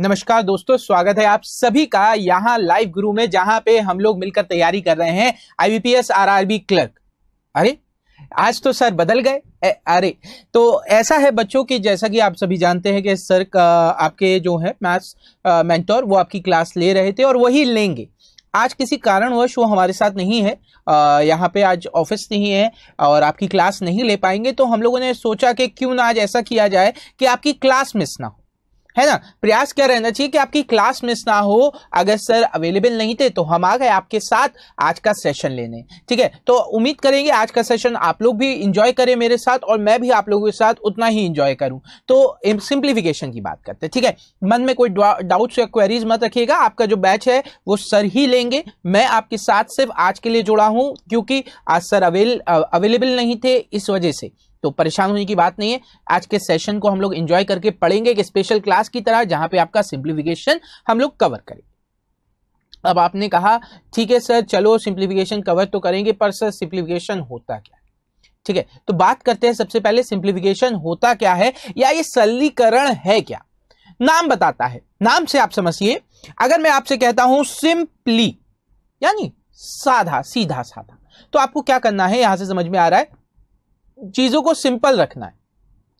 नमस्कार दोस्तों स्वागत है आप सभी का यहाँ लाइव गुरु में जहां पे हम लोग मिलकर तैयारी कर रहे हैं आईबीपीएस आरआरबी क्लर्क अरे आज तो सर बदल गए अरे तो ऐसा है बच्चों की जैसा कि आप सभी जानते हैं कि सर आपके जो है मैथ्स मेंटोर वो आपकी क्लास ले रहे थे और वही लेंगे आज किसी कारणवश वो हमारे साथ नहीं है यहाँ पे आज ऑफिस नहीं है और आपकी क्लास नहीं ले पाएंगे तो हम लोगों ने सोचा कि क्यों ना आज ऐसा किया जाए कि आपकी क्लास मिस ना हो है ना प्रयास क्या रहना चाहिए कि आपकी क्लास मिस ना हो अगर सर अवेलेबल नहीं थे तो हम आ गए आपके साथ आज का सेशन लेने ठीक है तो उम्मीद करेंगे आज का सेशन आप लोग भी इंजॉय करें मेरे साथ और मैं भी आप लोगों के साथ उतना ही इंजॉय करूं तो सिंप्लीफिकेशन की बात करते हैं ठीक है मन में कोई डाउट्स या क्वेरीज मत रखिएगा आपका जो बैच है वो सर ही लेंगे मैं आपके साथ सिर्फ आज के लिए जुड़ा हूं क्योंकि आज सर अवेल अवेलेबल नहीं थे इस वजह से तो परेशान होने की बात नहीं है आज के सेशन को हम लोग एंजॉय करके पढ़ेंगे एक स्पेशल क्लास की तरह जहां पे आपका सिंप्लीफिकेशन हम लोग कवर करेंगे अब आपने कहा ठीक है सर चलो सिंप्लीफिकेशन कवर तो करेंगे पर सर सिंप्लीफिकेशन होता क्या ठीक है तो बात करते हैं सबसे पहले सिंप्लीफिकेशन होता क्या है या ये सरलीकरण है क्या नाम बताता है नाम से आप समझिए अगर मैं आपसे कहता हूं सिंपली यानी साधा सीधा साधा तो आपको क्या करना है यहां से समझ में आ रहा है चीजों को सिंपल रखना है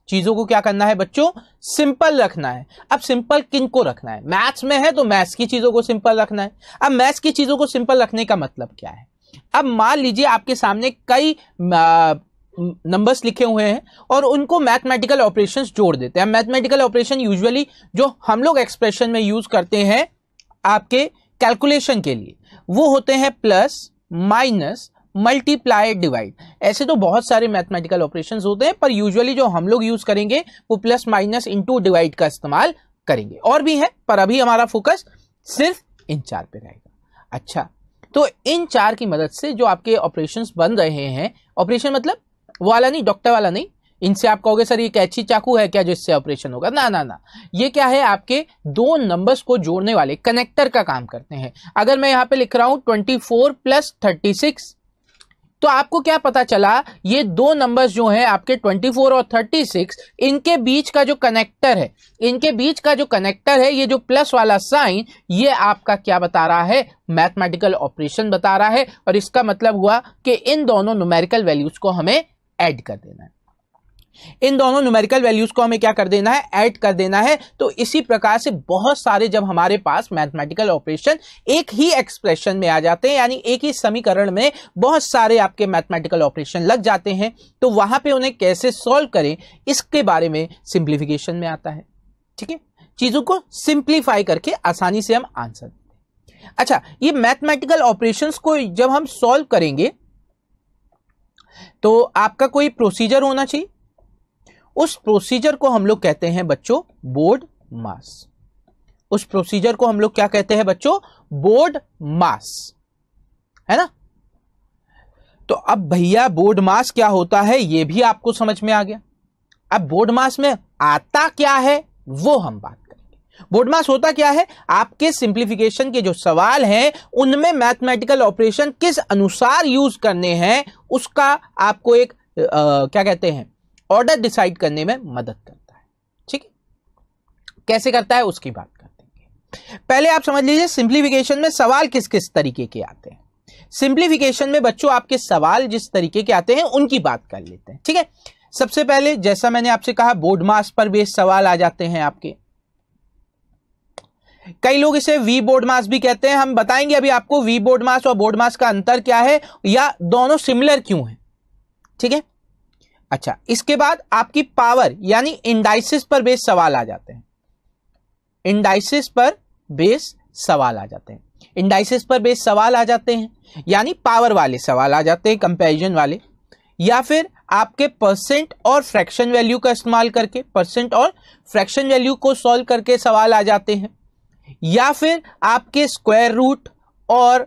चीजों को क्या करना है बच्चों सिंपल रखना है अब सिंपल किन को रखना है मैथ्स में है तो मैथ्स की चीजों को सिंपल रखना है अब मैथ्स की चीजों को सिंपल रखने का मतलब क्या है अब मान लीजिए आपके सामने कई नंबर्स लिखे हुए हैं और उनको मैथमेटिकल ऑपरेशन जोड़ देते हैं मैथमेटिकल ऑपरेशन यूजली जो हम लोग एक्सप्रेशन में यूज करते हैं आपके कैलकुलेशन के लिए वो होते हैं प्लस माइनस मल्टीप्लाई डिवाइड ऐसे तो बहुत सारे मैथमेटिकल ऑपरेशंस होते हैं पर यूजुअली जो हम लोग यूज करेंगे वो प्लस माइनस इंटू डिवाइड का इस्तेमाल करेंगे और भी है पर अभी हमारा फोकस सिर्फ इन चार पे रहेगा अच्छा तो इन चार की मदद से जो आपके ऑपरेशन बन रहे हैं ऑपरेशन मतलब वो वाला नहीं डॉक्टर वाला नहीं इनसे आप कहोगे सर ये कैची चाकू है क्या जिससे ऑपरेशन होगा ना ना ना ये क्या है आपके दो नंबर्स को जोड़ने वाले कनेक्टर का काम करते हैं अगर मैं यहाँ पे लिख रहा हूँ twenty four plus thirty six तो आपको क्या पता चला ये दो नंबर्स जो हैं आपके 24 और 36 इनके बीच का जो कनेक्टर है इनके बीच का जो कनेक्टर है ये जो प्लस वाला साइन ये आपका क्या बता रहा है मैथमेटिकल ऑपरेशन बता रहा है और इसका मतलब हुआ कि इन दोनों न्यूमेरिकल वैल्यूज को हमें ऐड कर देना है इन दोनों न्यूमेरिकल वैल्यूज को हमें क्या कर देना है ऐड कर देना है तो इसी प्रकार से बहुत सारे जब हमारे पास मैथमेटिकल ऑपरेशन एक ही एक्सप्रेशन में आ जाते हैं यानी एक ही समीकरण में बहुत सारे आपके मैथमेटिकल ऑपरेशन लग जाते हैं तो वहां पे उन्हें कैसे सॉल्व करें इसके बारे में सिंप्लीफिकेशन में आता है ठीक है चीजों को सिंप्लीफाई करके आसानी से हम आंसर अच्छा ये मैथमेटिकल ऑपरेशंस को जब हम सॉल्व करेंगे तो आपका कोई प्रोसीजर होना चाहिए उस प्रोसीजर को हम लोग कहते हैं बच्चों बोर्ड मास उस प्रोसीजर को हम लोग क्या कहते हैं बच्चों बोर्ड मास है ना तो अब भैया बोर्ड मास क्या होता है यह भी आपको समझ में आ गया अब बोर्ड मास में आता क्या है वो हम बात करेंगे बोर्ड मास होता क्या है आपके सिंप्लीफिकेशन के जो सवाल हैं उनमें मैथमेटिकल ऑपरेशन किस अनुसार यूज करने हैं उसका आपको एक आ, क्या कहते हैं ऑर्डर डिसाइड करने में मदद करता है ठीक है कैसे करता है उसकी बात करते हैं पहले आप समझ लीजिए सिंप्लीफिकेशन में सवाल किस किस तरीके के आते हैं सिंप्लीफिकेशन में बच्चों आपके सवाल जिस तरीके के आते हैं उनकी बात कर लेते हैं ठीक है सबसे पहले जैसा मैंने आपसे कहा बोर्ड मास पर बेस्ड सवाल आ जाते हैं आपके कई लोग इसे वी बोर्ड मास भी कहते हैं हम बताएंगे अभी आपको वी बोर्ड मास और बोर्ड मास का अंतर क्या है या दोनों सिमिलर क्यों है ठीक है अच्छा इसके बाद आपकी पावर यानी इंडाइसिस पर बेस सवाल आ जाते हैं इंडाइसिस पर बेस सवाल आ जाते हैं इंडाइसिस पर बेस सवाल आ जाते हैं यानी पावर वाले सवाल आ जाते हैं कंपेरिजन वाले या फिर आपके परसेंट और फ्रैक्शन वैल्यू का इस्तेमाल करके परसेंट और फ्रैक्शन वैल्यू को सॉल्व करके सवाल आ जाते हैं या फिर आपके स्क्वायर रूट और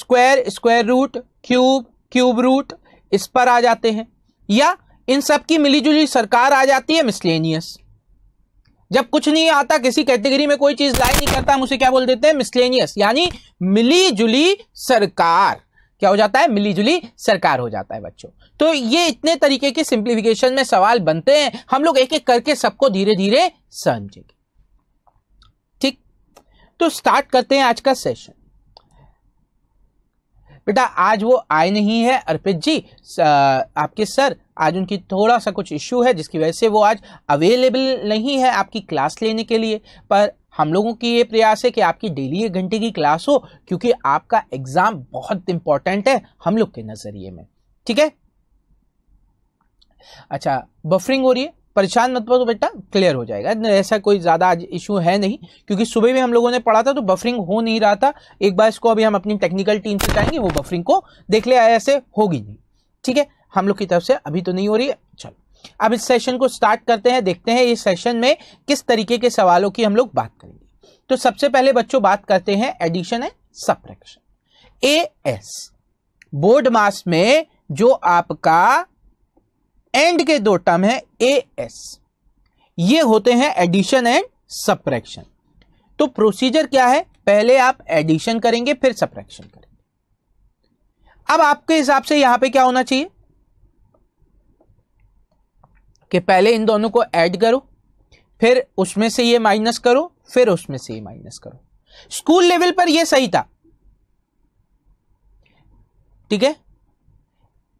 square square root cube cube root इस पर आ जाते हैं या इन सब की मिलीजुली सरकार आ जाती है मिसलेनियस जब कुछ नहीं आता किसी कैटेगरी में कोई चीज लाई नहीं करता हम उसे क्या बोल देते हैं मिसलेनियस यानी मिलीजुली सरकार क्या हो जाता है मिलीजुली सरकार हो जाता है बच्चों तो ये इतने तरीके के सिंप्लीफिकेशन में सवाल बनते हैं हम लोग एक एक करके सबको धीरे धीरे समझेंगे ठीक तो स्टार्ट करते हैं आज का सेशन बेटा आज वो आए नहीं है अर्पित जी आपके सर आज उनकी थोड़ा सा कुछ इश्यू है जिसकी वजह से वो आज अवेलेबल नहीं है आपकी क्लास लेने के लिए पर हम लोगों की ये प्रयास है कि आपकी डेली एक घंटे की क्लास हो क्योंकि आपका एग्ज़ाम बहुत इंपॉर्टेंट है हम लोग के नज़रिए में ठीक है अच्छा बफरिंग हो रही है परेशान मत पड़ो बेटा क्लियर हो जाएगा ऐसा कोई ज़्यादा आज इशू है नहीं क्योंकि सुबह भी हम लोगों ने पढ़ा था तो बफरिंग हो नहीं रहा था एक बार इसको अभी हम अपनी टेक्निकल टीम से जाएंगे वो बफरिंग को देख ले ऐसे होगी नहीं ठीक है हम लोग की तरफ से अभी तो नहीं हो रही है चलो अब इस सेशन को स्टार्ट करते हैं देखते हैं इस सेशन में किस तरीके के सवालों की हम लोग बात करेंगे तो सबसे पहले बच्चों बात करते हैं addition and subtraction A S board MAS में जो आपका एंड के दो टर्म है ए एस ये होते हैं एडिशन एंड सप्रेक्शन तो प्रोसीजर क्या है पहले आप एडिशन करेंगे फिर सप्रेक्शन करेंगे अब आपके हिसाब से यहां पे क्या होना चाहिए कि पहले इन दोनों को ऐड करो फिर उसमें से ये माइनस करो फिर उसमें से ये माइनस करो स्कूल लेवल पर ये सही था ठीक है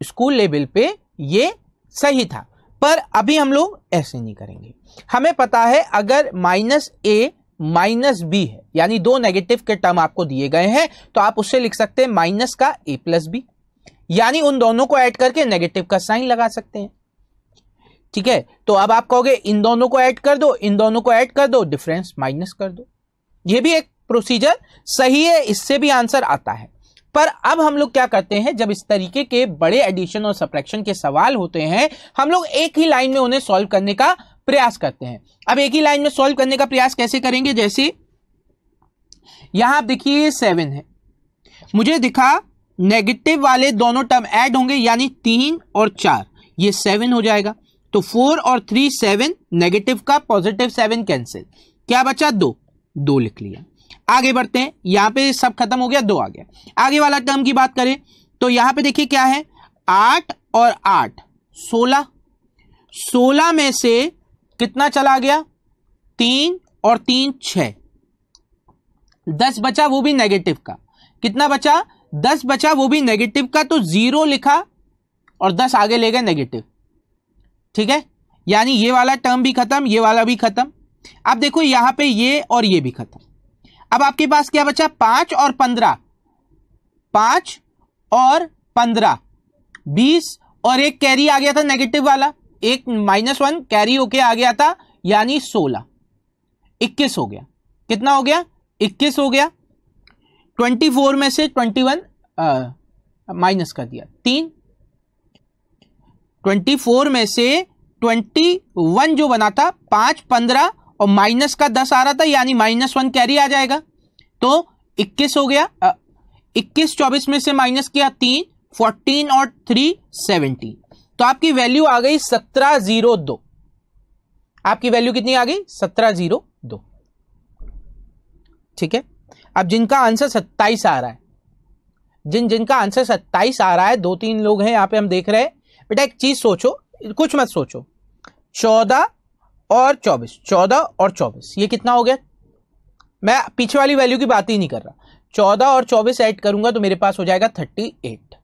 स्कूल लेवल पे ये सही था पर अभी हम लोग ऐसे नहीं करेंगे हमें पता है अगर माइनस ए माइनस बी है यानी दो नेगेटिव के टर्म आपको दिए गए हैं तो आप उससे लिख सकते हैं माइनस का ए प्लस बी यानी उन दोनों को ऐड करके नेगेटिव का साइन लगा सकते हैं ठीक है तो अब आप कहोगे इन दोनों को ऐड कर दो इन दोनों को ऐड कर दो डिफरेंस माइनस कर दो ये भी एक प्रोसीजर सही है इससे भी आंसर आता है पर अब हम लोग क्या करते हैं जब इस तरीके के बड़े एडिशन और सप्रेक्शन के सवाल होते हैं हम लोग एक ही लाइन में उन्हें सॉल्व करने का प्रयास करते हैं अब एक ही लाइन में सॉल्व करने का प्रयास कैसे करेंगे जैसे यहां आप देखिए सेवन है मुझे दिखा नेगेटिव वाले दोनों टर्म ऐड होंगे यानी तीन और चार ये सेवन हो जाएगा तो फोर और थ्री सेवन नेगेटिव का पॉजिटिव सेवन कैंसिल क्या बचा दो दो लिख लिया आगे बढ़ते हैं यहां पे सब खत्म हो गया दो आ गया आगे वाला टर्म की बात करें तो यहां पे देखिए क्या है आठ और आठ सोलह सोलह में से कितना चला गया तीन और तीन छ दस बचा वो भी नेगेटिव का कितना बचा दस बचा वो भी नेगेटिव का तो जीरो लिखा और दस आगे ले गए नेगेटिव ठीक है यानी ये वाला टर्म भी खत्म ये वाला भी खत्म अब देखो यहां पे ये और ये भी खत्म अब आपके पास क्या बचा पांच और पंद्रह पांच और पंद्रह बीस और एक कैरी आ गया था नेगेटिव वाला एक माइनस वन कैरी होके आ गया था यानी सोलह इक्कीस हो गया कितना हो गया इक्कीस हो गया ट्वेंटी फोर में से ट्वेंटी वन माइनस कर दिया तीन ट्वेंटी फोर में से ट्वेंटी वन जो बना था पांच पंद्रह और माइनस का दस आ रहा था यानी माइनस वन कैरी आ जाएगा तो इक्कीस हो गया इक्कीस चौबीस में से माइनस किया तीन फोर्टीन और थ्री सेवनटीन तो आपकी वैल्यू आ गई सत्रह जीरो दो आपकी वैल्यू कितनी आ गई सत्रह जीरो दो ठीक है अब जिनका आंसर सत्ताईस आ रहा है जिन जिनका आंसर सत्ताईस आ रहा है दो तीन लोग हैं यहाँ पे हम देख रहे हैं बेटा एक चीज सोचो कुछ मत सोचो चौदह और चौबीस चौदह और चौबीस ये कितना हो गया मैं पीछे वाली वैल्यू की बात ही नहीं कर रहा चौदह और चौबीस ऐड करूंगा तो मेरे पास हो जाएगा थर्टी एट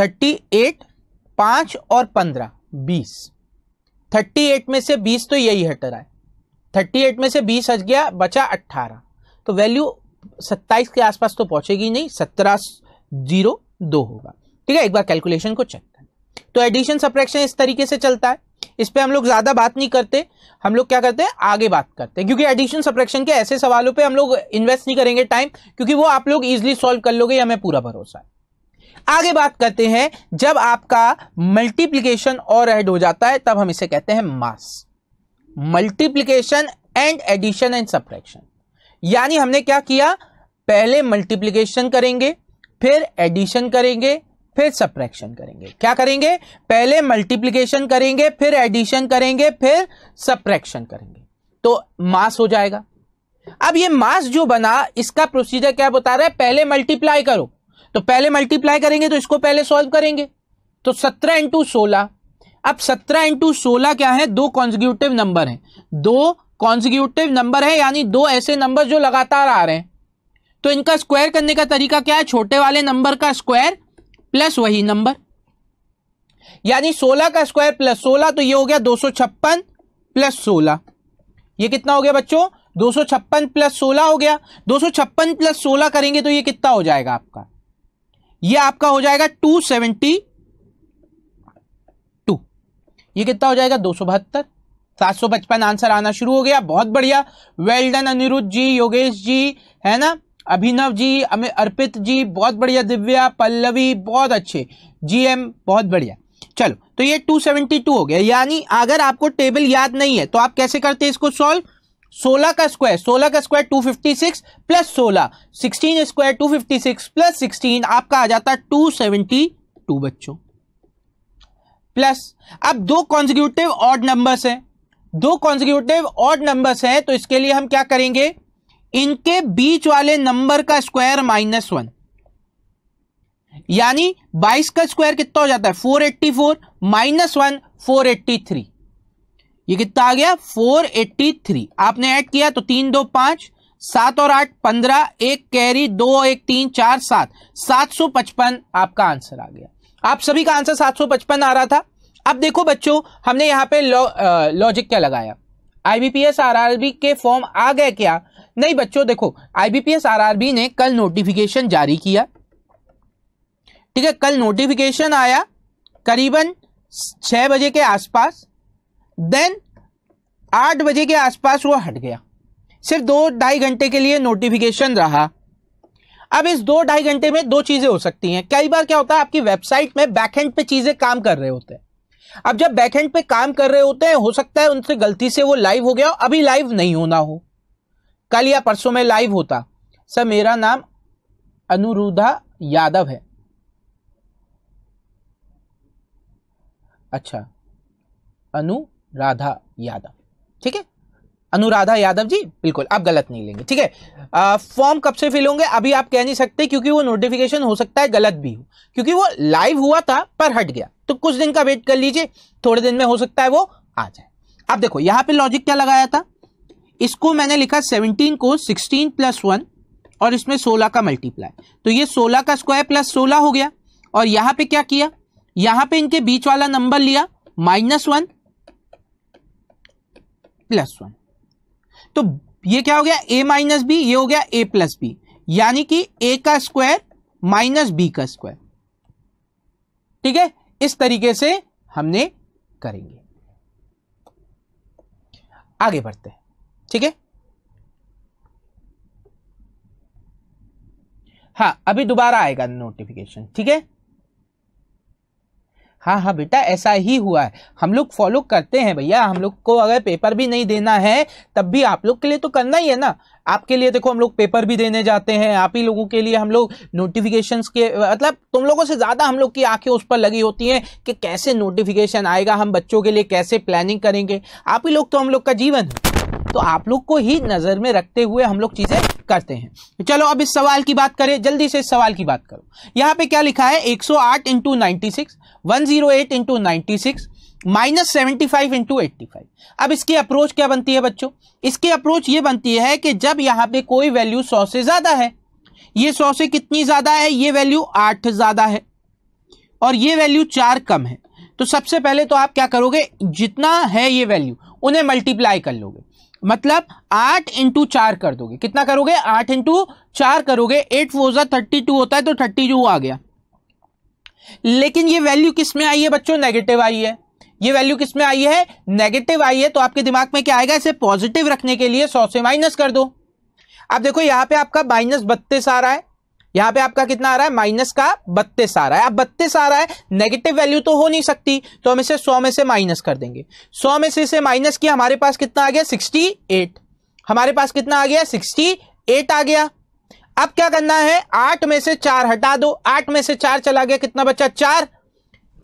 थर्टी एट पांच और पंद्रह बीस थर्टी एट में से बीस तो यही हट रहा है थर्टी एट में से बीस हट गया बचा अट्ठारह तो वैल्यू सत्ताईस के आसपास तो पहुंचेगी नहीं सत्रह जीरो दो होगा ठीक है एक बार कैलकुलेशन को चेक कर तो एडिशन सप्रेक्शन इस तरीके से चलता है इस पर हम लोग ज़्यादा बात नहीं करते हम लोग क्या करते हैं आगे बात करते हैं क्योंकि एडिशन सप्रेक्शन के ऐसे सवालों पे हम लोग इन्वेस्ट नहीं करेंगे टाइम क्योंकि वो आप लोग इजिली सॉल्व कर लोगे हमें पूरा भरोसा है आगे बात करते हैं जब आपका मल्टीप्लीकेशन और एड हो जाता है तब हम इसे कहते हैं MAS multiplication and addition and subtraction यानी हमने क्या किया पहले मल्टीप्लीकेशन करेंगे फिर एडिशन करेंगे फिर सप्रैक्शन करेंगे क्या करेंगे पहले मल्टीप्लीकेशन करेंगे फिर एडिशन करेंगे फिर सप्रैक्शन करेंगे तो मास हो जाएगा अब ये मास जो बना इसका प्रोसीजर क्या बता रहा है पहले मल्टीप्लाई करो तो पहले मल्टीप्लाई करेंगे तो इसको पहले सॉल्व करेंगे तो सत्रह इंटू सोलह अब सत्रह इंटू सोलह क्या है दो कॉन्जिक्यूटिव नंबर है दो कॉन्जिक्यूटिव नंबर है यानी दो ऐसे नंबर जो लगातार आ रहे हैं तो इनका स्क्वायर करने का तरीका क्या है छोटे वाले नंबर का स्क्वायर प्लस वही नंबर यानी 16 का स्क्वायर प्लस 16 तो ये हो गया दो प्लस 16 ये कितना हो गया बच्चों दो प्लस 16 हो गया दो प्लस 16 करेंगे तो ये कितना हो जाएगा आपका ये आपका हो जाएगा 272 ये कितना हो जाएगा दो सौ बहत्तर सात सौ पचपन आंसर आना शुरू हो गया बहुत बढ़िया वेल डन अनिरुद्ध जी योगेश जी है ना अभिनव जी अमे अर्पित जी बहुत बढ़िया दिव्या पल्लवी बहुत अच्छे जीएम बहुत बढ़िया चलो तो ये 272 हो गया यानी अगर आपको टेबल याद नहीं है तो आप कैसे करते हैं इसको सॉल्व 16 का स्क्वायर 16 का square 256 plus 16 sixteen square 256 plus 16 आपका आ जाता है टू बच्चों प्लस अब दो कॉन्जिक्यूटिव ऑड नंबर्स हैं दो कॉन्जिक्यूटिव ऑड नंबर्स हैं तो इसके लिए हम क्या करेंगे इनके बीच वाले नंबर का स्क्वायर माइनस वन यानी 22 का स्क्वायर कितना हो जाता है 484 eighty four minus one four ये कितना आ गया 483 आपने ऐड किया तो तीन दो पांच सात और आठ पंद्रह एक कैरी दो एक तीन चार सात सात सौ पचपन आपका आंसर आ गया आप सभी का आंसर सात सौ पचपन आ रहा था अब देखो बच्चों हमने यहां पे लॉजिक लो, क्या लगाया आईबीपीएस आरआरबी के फॉर्म आ गए क्या नहीं बच्चों देखो आईबीपीएस आरआरबी ने कल नोटिफिकेशन जारी किया ठीक है कल नोटिफिकेशन आया करीबन छह बजे के आसपास देन आठ बजे के आसपास वो हट गया सिर्फ दो ढाई घंटे के लिए नोटिफिकेशन रहा अब इस दो ढाई घंटे में दो चीज़ें हो सकती हैं कई बार क्या होता है आपकी वेबसाइट में बैकहेंड पे चीज़ें काम कर रहे होते हैं अब जब बैकहेंड पे काम कर रहे होते हैं हो सकता है उनसे गलती से वो लाइव हो गया हो अभी लाइव नहीं होना हो कल या परसों में लाइव होता सर मेरा नाम अनुरुधा यादव है अच्छा अनुराधा यादव ठीक है अनुराधा यादव जी बिल्कुल आप गलत नहीं लेंगे ठीक है फॉर्म कब से फिल होंगे अभी आप कह नहीं सकते क्योंकि वो नोटिफिकेशन हो सकता है गलत भी हो क्योंकि वो लाइव हुआ था पर हट गया तो कुछ दिन का वेट कर लीजिए थोड़े दिन में हो सकता है वो आ जाए अब देखो यहां पे लॉजिक क्या लगाया था इसको मैंने लिखा सेवनटीन को सिक्सटीन प्लस वन और इसमें सोलह का मल्टीप्लाई तो ये सोलह का स्क्वायर प्लस सोलह हो गया और यहां पे क्या किया यहां पे इनके बीच वाला नंबर लिया माइनस वन प्लस वन तो ये क्या हो गया ए माइनस बी ये हो गया ए प्लस बी यानी कि ए का स्क्वायर माइनस बी का स्क्वायर ठीक है इस तरीके से हमने करेंगे आगे बढ़ते हैं ठीक है हाँ अभी दोबारा आएगा नोटिफिकेशन ठीक है हाँ हाँ बेटा ऐसा ही हुआ है हम लोग फॉलो करते हैं भैया हम लोग को अगर पेपर भी नहीं देना है तब भी आप लोग के लिए तो करना ही है ना आपके लिए देखो हम लोग पेपर भी देने जाते हैं आप ही लोगों के लिए हम लोग नोटिफिकेशन के मतलब तुम लोगों से ज़्यादा हम लोग की आंखें उस पर लगी होती हैं कि कैसे नोटिफिकेशन आएगा हम बच्चों के लिए कैसे प्लानिंग करेंगे आप ही लोग तो हम लोग का जीवन है तो आप लोग को ही नजर में रखते हुए हम लोग चीजें करते हैं चलो अब इस सवाल की बात करें जल्दी से इस सवाल की बात करो यहाँ पे क्या लिखा है 108 सौ आठ into ninety six one zero eight into six minus seventy five into eighty five अब इसकी अप्रोच क्या बनती है बच्चों इसकी अप्रोच ये बनती है कि जब यहाँ पे कोई वैल्यू सौ से ज्यादा है ये सौ से कितनी ज्यादा है ये वैल्यू आठ ज्यादा है और ये वैल्यू चार कम है तो सबसे पहले तो आप क्या करोगे जितना है ये वैल्यू उन्हें मल्टीप्लाई कर लोगे मतलब आठ इंटू चार कर दोगे कितना करोगे आठ इंटू चार करोगे एट फोजा थर्टी टू होता है तो थर्टी टू आ गया लेकिन ये वैल्यू किस में आई है बच्चों नेगेटिव आई है ये वैल्यू किस में आई है नेगेटिव आई है तो आपके दिमाग में क्या आएगा इसे पॉजिटिव रखने के लिए सौ से माइनस कर दो अब देखो यहां पे आपका माइनस बत्तीस आ रहा है यहां पे आपका कितना आ रहा है माइनस का बत्तीस आ रहा है अब बत्तीस आ रहा है नेगेटिव वैल्यू तो हो नहीं सकती तो हम इसे सौ में से माइनस कर देंगे सौ में से इसे माइनस किया हमारे पास कितना आ गया सिक्सटी एट हमारे पास कितना आ गया सिक्सटी एट आ गया अब क्या करना है आठ में से चार हटा दो आठ में से चार चला गया कितना बचा चार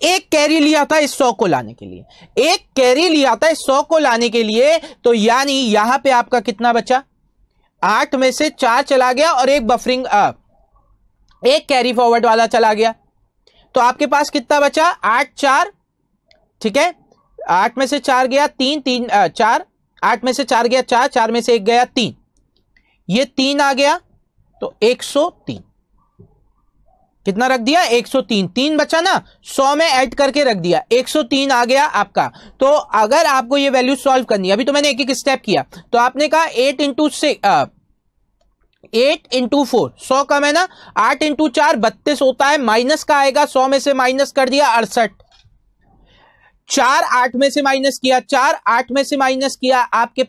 एक कैरी लिया था इस सौ को लाने के लिए एक कैरी लिया था इस सौ को लाने के लिए तो यानी यहां पे आपका कितना बचा आठ में से चार चला गया और एक बफरिंग अप एक कैरी फॉरवर्ड वाला चला गया तो आपके पास कितना बचा आठ चार ठीक है आठ में से चार गया तीन तीन आ, चार आठ में से चार गया चार चार में से एक गया तीन ये तीन आ गया तो एक सौ तीन कितना रख दिया 103 तीन बचा ना 100 में ऐड करके रख दिया 103 आ गया आपका तो अगर आपको ये वैल्यू सॉल्व करनी है अभी तो मैंने एक एक स्टेप किया तो आपने कहा 8 into six eight into four सौ कम है ना आठ इंटू चार बत्तीस होता है माइनस का आएगा सौ में से माइनस कर दिया अड़सठ चार आठ में से माइनस किया चार आठ में से माइनस किया आपके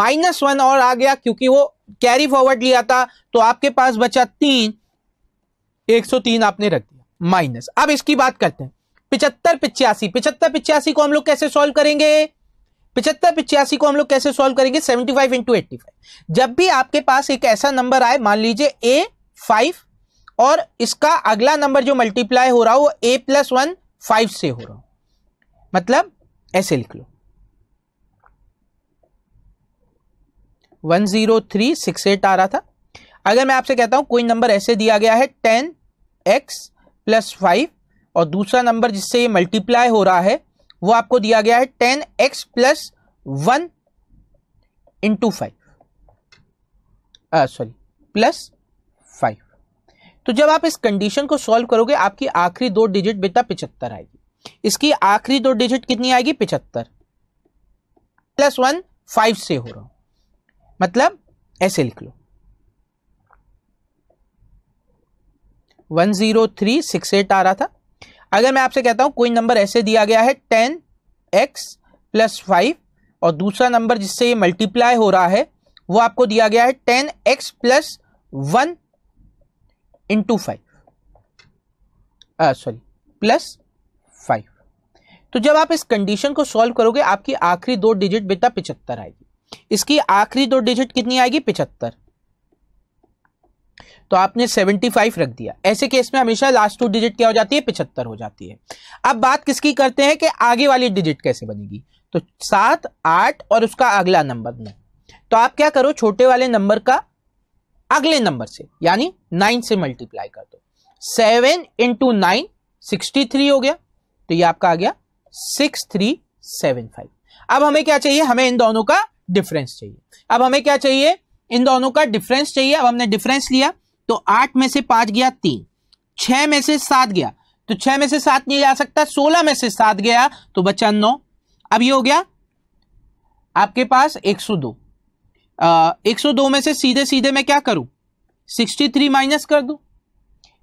माइनस वन और आ गया क्योंकि वो कैरी फॉरवर्ड लिया था तो आपके पास बचा तीन एक सौ तीन आपने रख दिया माइनस अब इसकी बात करते हैं पिछहत्तर पिचासी पिछहत्तर पिचासी को हम लोग कैसे सॉल्व करेंगे पिछहत्तर पिचासी को हम लोग कैसे सॉल्व करेंगे seventy five into eighty five जब भी आपके पास एक ऐसा नंबर आए मान लीजिए ए फाइव और इसका अगला नंबर जो मल्टीप्लाई हो रहा हो वो ए प्लस वन फाइव से हो रहा हो मतलब ऐसे लिख लो one zero three six eight आ रहा था अगर मैं आपसे कहता हूं कोई नंबर ऐसे दिया गया है टेन एक्स प्लस फाइव और दूसरा नंबर जिससे ये मल्टीप्लाई हो रहा है वो आपको दिया गया है ten x plus one into five sorry plus five तो जब आप इस कंडीशन को सॉल्व करोगे आपकी आखिरी दो डिजिट बेटा पिचहत्तर आएगी इसकी आखिरी दो डिजिट कितनी आएगी पिचहत्तर प्लस वन फाइव से हो रहा हूं मतलब ऐसे लिख लो one zero three six eight आ रहा था अगर मैं आपसे कहता हूं कोई नंबर ऐसे दिया गया है टेन एक्स प्लस फाइव और दूसरा नंबर जिससे ये मल्टीप्लाई हो रहा है वो आपको दिया गया है ten x plus one into five sorry plus five तो जब आप इस कंडीशन को सॉल्व करोगे आपकी आखिरी दो डिजिट बेटा पिचहत्तर आएगी इसकी आखिरी दो डिजिट कितनी आएगी पिचहत्तर तो आपने 75 रख दिया ऐसे केस में हमेशा लास्ट टू डिजिट क्या हो जाती है पिछहत्तर हो जाती है अब बात किसकी करते हैं कि आगे वाली डिजिट कैसे बनेगी तो सात आठ और उसका अगला नंबर नौ तो आप क्या करो छोटे वाले नंबर का अगले नंबर से यानी नाइन से मल्टीप्लाई कर दो seven into nine sixty three हो गया तो ये आपका आ गया सिक्स थ्री सेवन फाइव अब हमें क्या चाहिए हमें इन दोनों का डिफरेंस चाहिए अब हमें क्या चाहिए इन दोनों का डिफरेंस चाहिए अब हमने डिफरेंस लिया तो आठ में से पांच गया तीन छह में से सात गया तो छह में से सात नहीं जा सकता सोलह में से सात गया तो बचा नौ अब ये हो गया आपके पास एक सौ दो एक सौ दो में से सीधे सीधे मैं क्या करूं सिक्सटी थ्री माइनस कर दू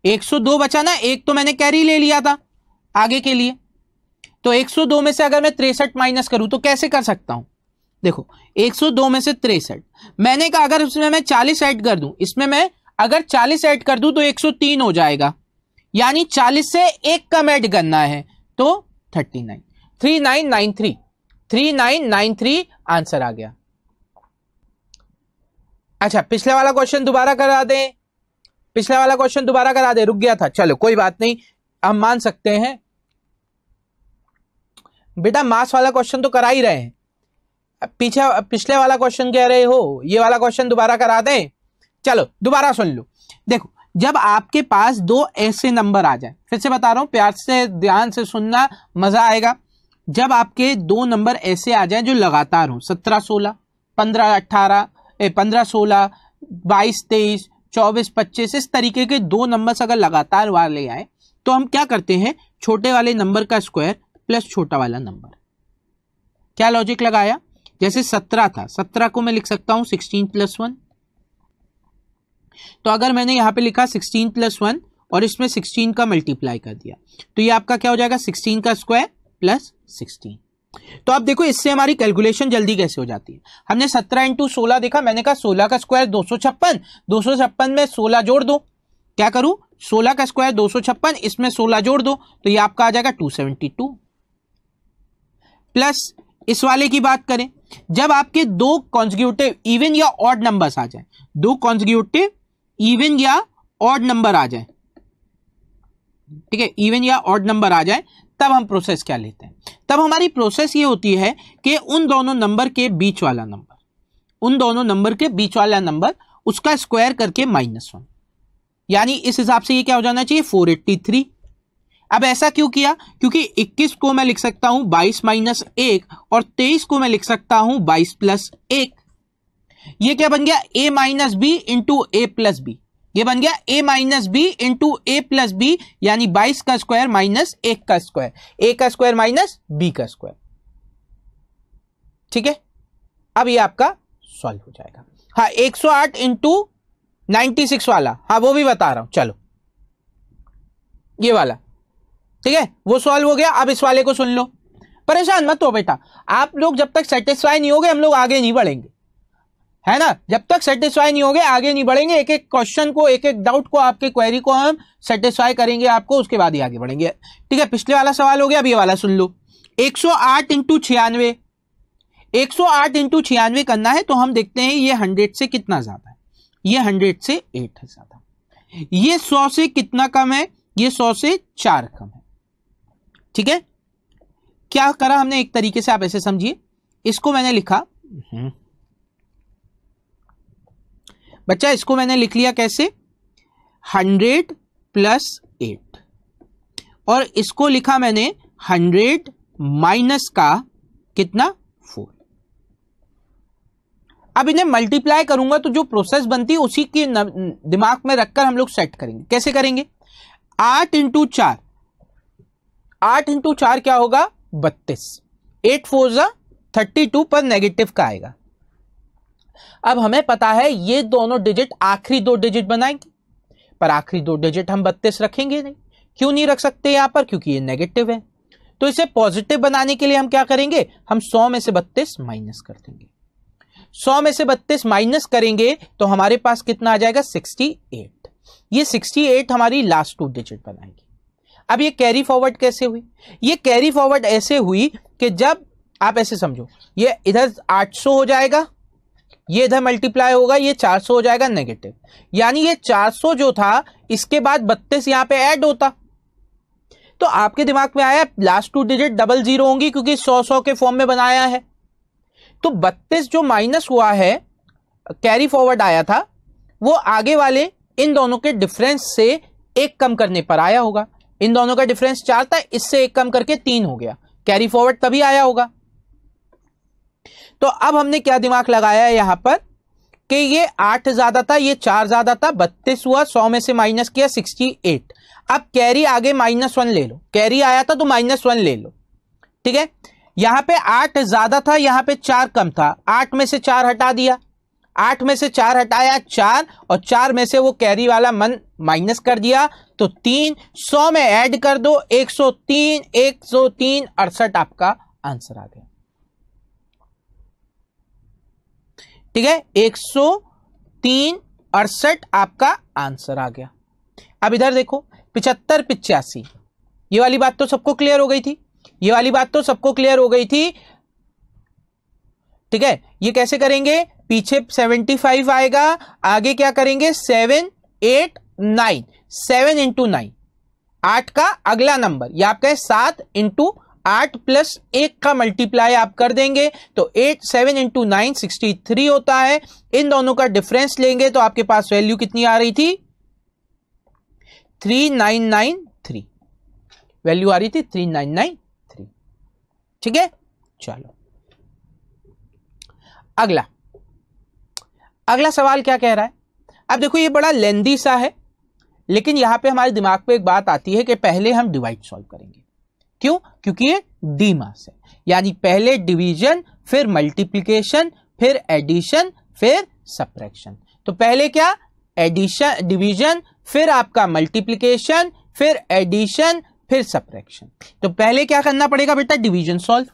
एक सौ दो बचा ना एक तो मैंने कैरी ले लिया था आगे के लिए तो एक सौ दो में से अगर मैं तिरसठ माइनस करूं तो कैसे कर सकता हूं देखो एक सौ दो में से तिरसठ मैंने कहा अगर उसमें मैं चालीस ऐड कर दूं इसमें मैं अगर 40 ऐड कर दूं तो 103 हो जाएगा यानी 40 से एक कम ऐड करना है तो 39 3993 3993 आंसर आ गया अच्छा पिछले वाला क्वेश्चन दोबारा करा दे पिछले वाला क्वेश्चन दोबारा करा दे रुक गया था चलो कोई बात नहीं हम मान सकते हैं बेटा मास वाला क्वेश्चन तो करा ही रहे हैं पीछे पिछले वाला क्वेश्चन कह रहे हो ये वाला क्वेश्चन दोबारा करा दें चलो दोबारा सुन लो देखो जब आपके पास दो ऐसे नंबर आ जाए फिर से बता रहा हूं प्यार से ध्यान से सुनना मजा आएगा जब आपके दो नंबर ऐसे आ जाए जो लगातार हों सत्रह सोलह पंद्रह अट्ठारह पंद्रह सोलह बाईस तेईस चौबीस पच्चीस इस तरीके के दो नंबर अगर लगातार वाले आए तो हम क्या करते हैं छोटे वाले नंबर का स्क्वायर प्लस छोटा वाला नंबर क्या लॉजिक लगाया जैसे सत्रह था सत्रह को मैं लिख सकता हूं सिक्सटीन प्लस वन तो अगर मैंने यहाँ पे लिखा सिक्सटीन प्लस वन और इसमें सिक्सटीन का मल्टीप्लाई कर दिया तो ये आपका क्या हो जाएगा सिक्सटीन का स्क्वायर प्लस सिक्सटीन तो आप देखो इससे हमारी कैलकुलेशन जल्दी कैसे हो जाती है हमने सत्रह इंटू सोलह देखा मैंने कहा सोलह का स्क्वायर दो सौ छप्पन दो सौ छप्पन में सोलह जोड़ दो क्या करूं सोलह का स्क्वायर दो सौ छप्पन इसमें सोलह जोड़ दो तो ये आपका आ जाएगा टू सेवेंटी टू प्लस इस वाले की बात करें जब आपके दो कॉन्जिक्यूटिव इवन या ऑड नंबर्स आ जाए दो कॉन्जिक्यूटिव इवन या ऑड नंबर आ जाए ठीक है इवन या ऑड नंबर आ जाए तब हम प्रोसेस क्या लेते हैं तब हमारी प्रोसेस ये होती है कि उन दोनों नंबर के बीच वाला नंबर उन दोनों नंबर के बीच वाला नंबर उसका स्क्वायर करके माइनस वन यानी इस हिसाब से ये क्या हो जाना चाहिए फोर एट्टी थ्री अब ऐसा क्यों किया क्योंकि 21 को मैं लिख सकता हूं 22 माइनस एक और 23 को मैं लिख सकता हूं 22 प्लस एक ये क्या बन गया a minus b into a plus b ये बन गया a minus b into a plus b यानी बाईस का स्क्वायर माइनस एक का स्क्वायर ए का स्क्वायर माइनस बी का स्क्वायर ठीक है अब ये आपका सॉल्व हो जाएगा हाँ 108 सौ आठ इंटू नाइनटी सिक्स वाला हाँ वो भी बता रहा हूं चलो ये वाला ठीक है वो सॉल्व हो गया अब इस वाले को सुन लो परेशान मत हो बेटा आप लोग जब तक सेटिस्फाई नहीं होगे हम लोग आगे नहीं बढ़ेंगे है ना जब तक सेटिस्फाई नहीं होगे आगे नहीं बढ़ेंगे एक एक क्वेश्चन को एक एक डाउट को आपके क्वेरी को हम सेटिस्फाई करेंगे आपको उसके बाद ही आगे बढ़ेंगे ठीक है पिछले वाला सवाल हो गया अब ये वाला सुन लो 108 सौ आठ इंटू छियानवे एक सौ आठ इंटू छियानवे करना है तो हम देखते हैं ये हंड्रेड से कितना ज्यादा है ये हंड्रेड से एट है ज्यादा ये सौ से कितना कम है ये सौ से चार कम है ठीक है क्या करा हमने एक तरीके से आप ऐसे समझिए इसको मैंने लिखा हम्म। बच्चा इसको मैंने लिख लिया कैसे हंड्रेड प्लस एट और इसको लिखा मैंने हंड्रेड माइनस का कितना फोर अब इन्हें मल्टीप्लाई करूंगा तो जो प्रोसेस बनती है उसी के दिमाग में रखकर हम लोग सेट करेंगे कैसे करेंगे आठ इंटू चार आठ इंटू चार क्या होगा बत्तीस एट फोर थर्टी टू पर नेगेटिव का आएगा अब हमें पता है ये दोनों डिजिट आखिरी दो डिजिट बनाएंगे पर आखिरी दो डिजिट हम बत्तीस रखेंगे नहीं क्यों नहीं रख सकते यहां पर क्योंकि ये नेगेटिव है तो इसे पॉजिटिव बनाने के लिए हम क्या करेंगे हम सौ में से बत्तीस माइनस कर देंगे सौ में से बत्तीस माइनस करेंगे तो हमारे पास कितना आ जाएगा सिक्सटी एट ये सिक्सटी एट हमारी लास्ट टू डिजिट बनाएंगे अब ये कैरी फॉरवर्ड कैसे हुई ये कैरी फॉरवर्ड ऐसे हुई कि जब आप ऐसे समझो ये इधर 800 हो जाएगा ये इधर मल्टीप्लाई होगा ये 400 हो जाएगा नेगेटिव यानी ये 400 जो था इसके बाद बत्तीस यहाँ पे ऐड होता तो आपके दिमाग में आया last two digit double zero होंगी क्योंकि सौ सौ के फॉर्म में बनाया है तो बत्तीस जो माइनस हुआ है कैरी फॉरवर्ड आया था वो आगे वाले इन दोनों के डिफरेंस से एक कम करने पर आया होगा इन दोनों का डिफरेंस चार था इससे एक कम करके तीन हो गया कैरी फॉरवर्ड तभी आया होगा तो अब हमने क्या दिमाग लगाया है यहां पर कि ये आठ ज्यादा था ये चार ज्यादा था बत्तीस हुआ सौ में से माइनस किया सिक्सटी एट अब कैरी आगे माइनस वन ले लो कैरी आया था तो माइनस वन ले लो ठीक है यहां पे आठ ज्यादा था यहां पे चार कम था आठ में से चार हटा दिया आठ में से चार हटाया चार और चार में से वो कैरी वाला मन माइनस कर दिया तो तीन सौ में ऐड कर दो एक सौ तीन एक सौ तीन अड़सठ आपका आंसर आ गया ठीक है एक सौ तीन अड़सठ आपका आंसर आ गया अब इधर देखो पिछहत्तर पिचासी ये वाली बात तो सबको क्लियर हो गई थी ये वाली बात तो सबको क्लियर हो गई थी ठीक है ये कैसे करेंगे पीछे सेवेंटी फाइव आएगा आगे क्या करेंगे seven eight nine seven into nine आठ का अगला नंबर ये आपका है सात इंटू आठ प्लस एक का मल्टीप्लाई आप कर देंगे तो eight seven into nine sixty three होता है इन दोनों का डिफरेंस लेंगे तो आपके पास वैल्यू कितनी आ रही थी three nine nine three value आ रही थी थ्री नाइन नाइन थ्री ठीक है चलो अगला अगला सवाल क्या कह रहा है अब देखो ये बड़ा लेंदी सा है लेकिन यहां पे हमारे दिमाग पे एक बात आती है कि पहले हम डिवाइड सॉल्व करेंगे क्यों क्योंकि ये डी मास है यानी पहले डिवीजन फिर मल्टीप्लीकेशन फिर एडिशन फिर सप्रेक्शन तो पहले क्या एडिशन डिवीजन फिर आपका मल्टीप्लीकेशन फिर एडिशन फिर सप्रेक्शन तो पहले क्या करना पड़ेगा बेटा डिवीजन सॉल्व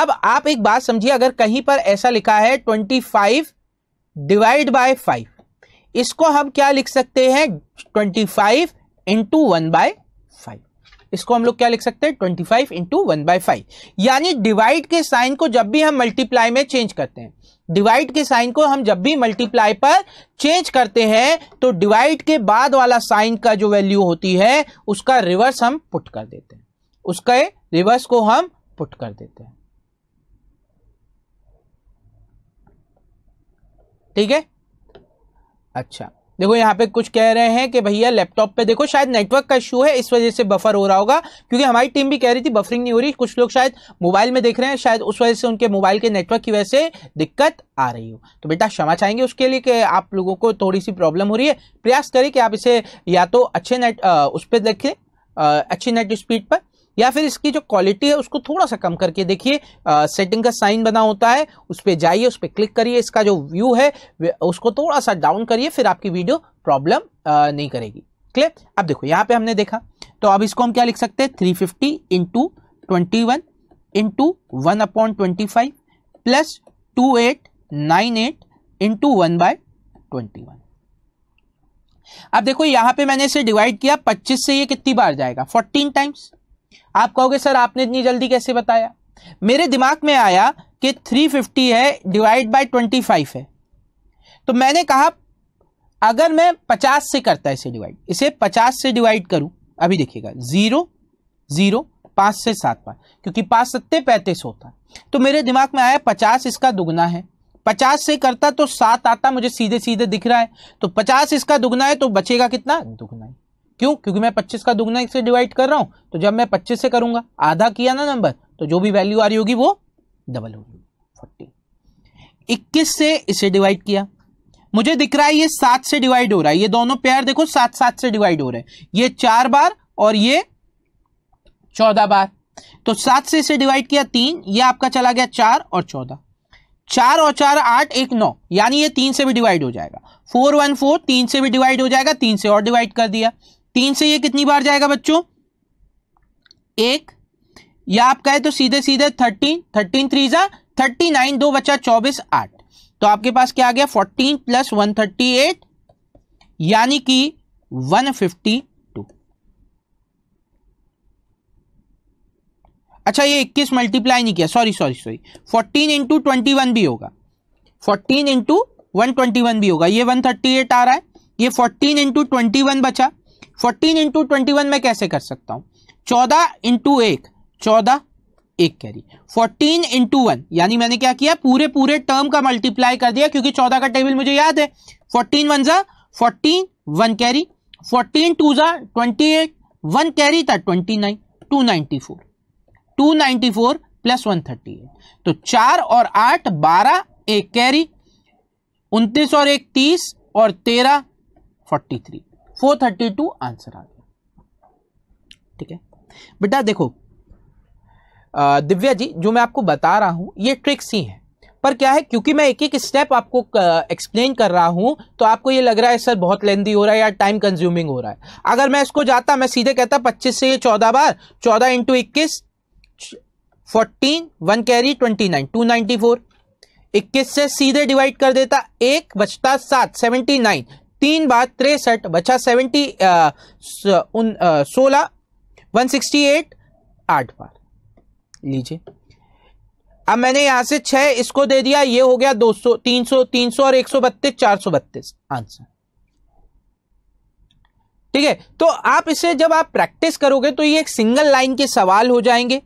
अब आप एक बात समझिए अगर कहीं पर ऐसा लिखा है twenty five divide by five इसको हम क्या लिख सकते हैं twenty five into one by इसको हम लोग क्या लिख सकते हैं twenty five into one by five यानी डिवाइड के साइन को जब भी हम मल्टीप्लाई में चेंज करते हैं डिवाइड के साइन को हम जब भी मल्टीप्लाई पर चेंज करते हैं तो डिवाइड के बाद वाला साइन का जो वैल्यू होती है उसका रिवर्स हम पुट कर देते हैं उसके रिवर्स को हम पुट कर देते हैं ठीक है अच्छा देखो यहाँ पे कुछ कह रहे हैं कि भैया लैपटॉप पे देखो शायद नेटवर्क का इशू है इस वजह से बफर हो रहा होगा क्योंकि हमारी टीम भी कह रही थी बफरिंग नहीं हो रही कुछ लोग शायद मोबाइल में देख रहे हैं शायद उस वजह से उनके मोबाइल के नेटवर्क की वजह से दिक्कत आ रही हो तो बेटा क्षमा चाहेंगे उसके लिए कि आप लोगों को थोड़ी सी प्रॉब्लम हो रही है प्रयास करें कि आप इसे या तो अच्छे नेट उस पर देखें अच्छी नेट स्पीड पर या फिर इसकी जो क्वालिटी है उसको थोड़ा सा कम करके देखिए सेटिंग का साइन बना होता है उस पर जाइए उस पर क्लिक करिए इसका जो व्यू है उसको थोड़ा सा डाउन करिए फिर आपकी वीडियो प्रॉब्लम नहीं करेगी क्लियर अब देखो यहाँ पे हमने देखा तो अब इसको हम क्या लिख सकते हैं three fifty into twenty one into one upon twenty five plus two eight nine eight into one by twenty one अब देखो यहां पे मैंने इसे डिवाइड किया 25 से ये कितनी बार जाएगा 14 टाइम्स आप कहोगे सर आपने इतनी जल्दी कैसे बताया मेरे दिमाग में आया कि 350 है डिवाइड बाय 25 है तो मैंने कहा अगर मैं 50 से करता इसे डिवाइड इसे 50 से डिवाइड करूं अभी देखिएगा जीरो जीरो पांच से सात पांच क्योंकि पांच सत्ते पैंतीस होता है तो मेरे दिमाग में आया पचास इसका दुगना है पचास से करता तो सात आता मुझे सीधे सीधे दिख रहा है तो पचास इसका दुगना है तो बचेगा कितना दुगना है क्यों क्योंकि मैं पच्चीस का दुगना इससे डिवाइड कर रहा हूं तो जब मैं पच्चीस से करूंगा आधा किया ना नंबर तो जो भी वैल्यू आ रही होगी वो डबल होगी फोर्टी इक्कीस से इसे डिवाइड किया मुझे दिख रहा है ये सात से डिवाइड हो रहा है ये दोनों पेयर देखो सात सात से डिवाइड हो रहे हैं ये चार बार और ये चौदह बार तो सात से इसे डिवाइड किया तीन ये आपका चला गया चार और चौदह चार और चार आठ एक नौ यानी ये तीन से भी डिवाइड हो जाएगा फोर वन फोर तीन से भी डिवाइड हो जाएगा तीन से और डिवाइड कर दिया तीन से ये कितनी बार जाएगा बच्चों एक या आप कहे तो सीधे सीधे थर्टीन थर्टीन थ्री जा थर्टी नाइन दो बचा चौबीस आठ तो आपके पास क्या आ गया fourteen plus one thirty eight यानी कि वन फिफ्टी टू अच्छा ये इक्कीस मल्टीप्लाई नहीं किया sorry sorry sorry fourteen into twenty one भी होगा fourteen into one twenty one भी होगा ये वन थर्टी एट आ रहा है ये फोर्टीन इंटू ट्वेंटी वन बचा फोर्टीन इंटू ट्वेंटी वन मैं कैसे कर सकता हूं चौदह इंटू एक चौदह एक कैरी फोर्टीन इंटू वन यानी मैंने क्या किया पूरे पूरे टर्म का मल्टीप्लाई कर दिया क्योंकि चौदह का टेबल मुझे याद है फोर्टीन वन जा fourteen one carry fourteen two जा ट्वेंटी एट वन कैरी था twenty nine two ninety four two ninety four plus one thirty eight तो चार और आठ बारह एक कैरी उनतीस और एक तीस और तेरह forty three four thirty two answer आ गया ठीक है बेटा देखो दिव्या जी जो मैं आपको बता रहा हूं ये ट्रिक्स ही है पर क्या है क्योंकि मैं एक एक स्टेप आपको एक्सप्लेन कर रहा हूं तो आपको ये लग रहा है सर बहुत लेंदी हो रहा है या टाइम कंज्यूमिंग हो रहा है अगर मैं इसको जाता मैं सीधे कहता 25 से ये 14 बार 14 इंटू इक्कीस fourteen one carry twenty nine two ninety four इक्कीस से सीधे डिवाइड कर देता एक बचता सात सेवेंटी नाइन तीन बार तिरसठ बचा सेवेंटी सोलह वन सिक्सटी एट आठ बार लीजिए अब मैंने यहां से छह इसको दे दिया ये हो गया दो सौ तीन सौ तीन सौ और एक सौ बत्तीस चार सौ बत्तीस आंसर ठीक है तो आप इसे जब आप प्रैक्टिस करोगे तो ये एक सिंगल लाइन के सवाल हो जाएंगे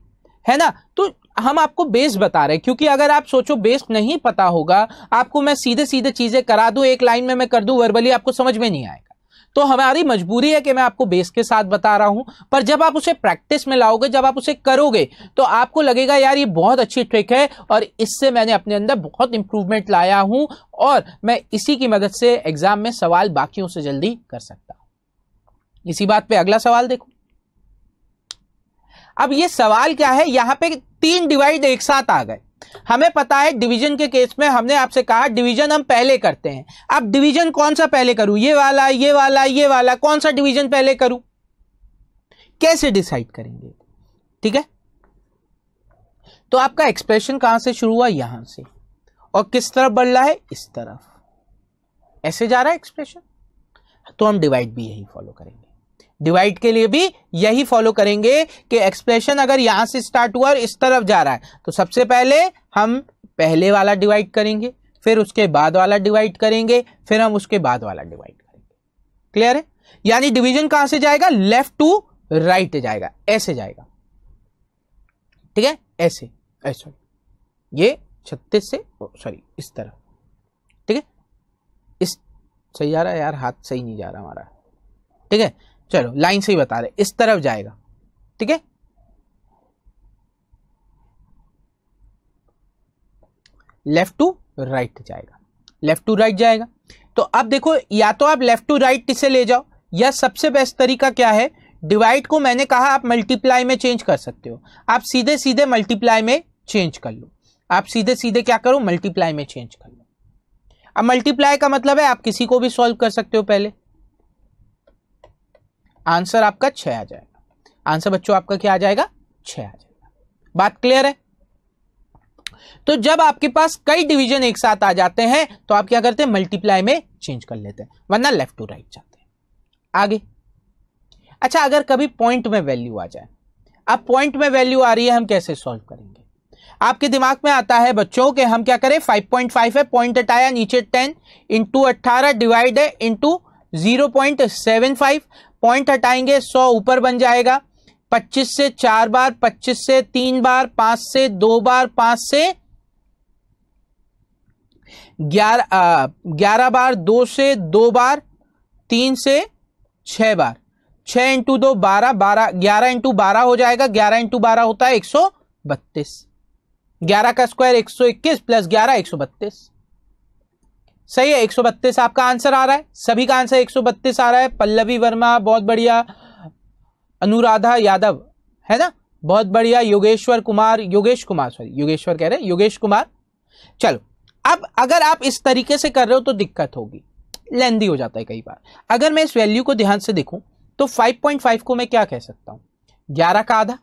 है ना तो हम आपको बेस बता रहे हैं क्योंकि अगर आप सोचो बेस नहीं पता होगा आपको मैं सीधे सीधे चीज़ें करा दूं एक लाइन में मैं कर दूं वर्बली आपको समझ में नहीं आएगा तो हमारी मजबूरी है कि मैं आपको बेस के साथ बता रहा हूं पर जब आप उसे प्रैक्टिस में लाओगे जब आप उसे करोगे तो आपको लगेगा यार ये बहुत अच्छी ट्रिक है और इससे मैंने अपने अंदर बहुत इंप्रूवमेंट लाया हूं और मैं इसी की मदद से एग्जाम में सवाल बाकियों से जल्दी कर सकता हूं इसी बात पे अगला सवाल देखो अब ये सवाल क्या है यहां पे तीन डिवाइड एक साथ आ गए हमें पता है डिवीजन के केस में हमने आपसे कहा डिवीजन हम पहले करते हैं अब डिवीजन कौन सा पहले करूं ये वाला ये वाला ये वाला कौन सा डिवीजन पहले करूं कैसे डिसाइड करेंगे ठीक है तो आपका एक्सप्रेशन कहां से शुरू हुआ यहां से और किस तरफ बढ़ रहा है इस तरफ ऐसे जा रहा है एक्सप्रेशन तो हम डिवाइड भी यही फॉलो करेंगे डिवाइड के लिए भी यही फॉलो करेंगे कि एक्सप्रेशन अगर यहां से स्टार्ट हुआ और इस तरफ जा रहा है तो सबसे पहले हम पहले वाला डिवाइड करेंगे फिर उसके बाद वाला डिवाइड करेंगे फिर हम उसके बाद वाला डिवाइड करेंगे क्लियर है यानी डिवीजन कहां से जाएगा लेफ्ट टू राइट जाएगा ऐसे जाएगा ठीक है ऐसे ऐसे ये छत्तीस से सॉरी इस तरफ ठीक है इस सही जा रहा है यार हाथ सही नहीं जा रहा हमारा ठीक है चलो लाइन से ही बता रहे इस तरफ जाएगा ठीक है लेफ्ट टू राइट जाएगा लेफ्ट टू राइट जाएगा तो अब देखो या तो आप लेफ्ट टू राइट से ले जाओ या सबसे बेस्ट तरीका क्या है डिवाइड को मैंने कहा आप मल्टीप्लाई में चेंज कर सकते हो आप सीधे सीधे मल्टीप्लाई में चेंज कर लो आप सीधे सीधे क्या करो मल्टीप्लाई में चेंज कर लो अब मल्टीप्लाई का मतलब है आप किसी को भी सॉल्व कर सकते हो पहले आंसर आपका छ आ जाएगा आंसर बच्चों आपका क्या आ जाएगा छ आ जाएगा बात क्लियर है तो जब आपके पास कई डिवीजन एक साथ आ जाते हैं तो आप क्या करते हैं मल्टीप्लाई में चेंज कर लेते हैं वरना लेफ्ट टू राइट जाते हैं आगे अच्छा अगर कभी पॉइंट में वैल्यू आ जाए अब पॉइंट में वैल्यू आ रही है हम कैसे सॉल्व करेंगे आपके दिमाग में आता है बच्चों के हम क्या करें 5.5 है पॉइंट हटाया नीचे 10 इंटू अट्ठारह डिवाइड है इंटू जीरो पॉइंट हटाएंगे सौ ऊपर बन जाएगा पच्चीस से चार बार पच्चीस से तीन बार पांच से दो बार पांच से ग्यारह ग्यारह बार दो से दो बार तीन से छह बार छह इंटू दो बारह बारह ग्यारह इंटू बारह हो जाएगा ग्यारह इंटू बारह होता है एक सौ बत्तीस ग्यारह का स्क्वायर एक सौ इक्कीस प्लस ग्यारह एक सौ बत्तीस सही है एक आपका आंसर आ रहा है सभी का आंसर एक आ रहा है पल्लवी वर्मा बहुत बढ़िया अनुराधा यादव है ना बहुत बढ़िया योगेश्वर कुमार योगेश कुमार सॉरी योगेश्वर कह रहे हैं योगेश कुमार चलो अब अगर आप इस तरीके से कर रहे हो तो दिक्कत होगी लेंदी हो जाता है कई बार अगर मैं इस वैल्यू को ध्यान से देखूं तो 5.5 को मैं क्या कह सकता हूं 11 का आधा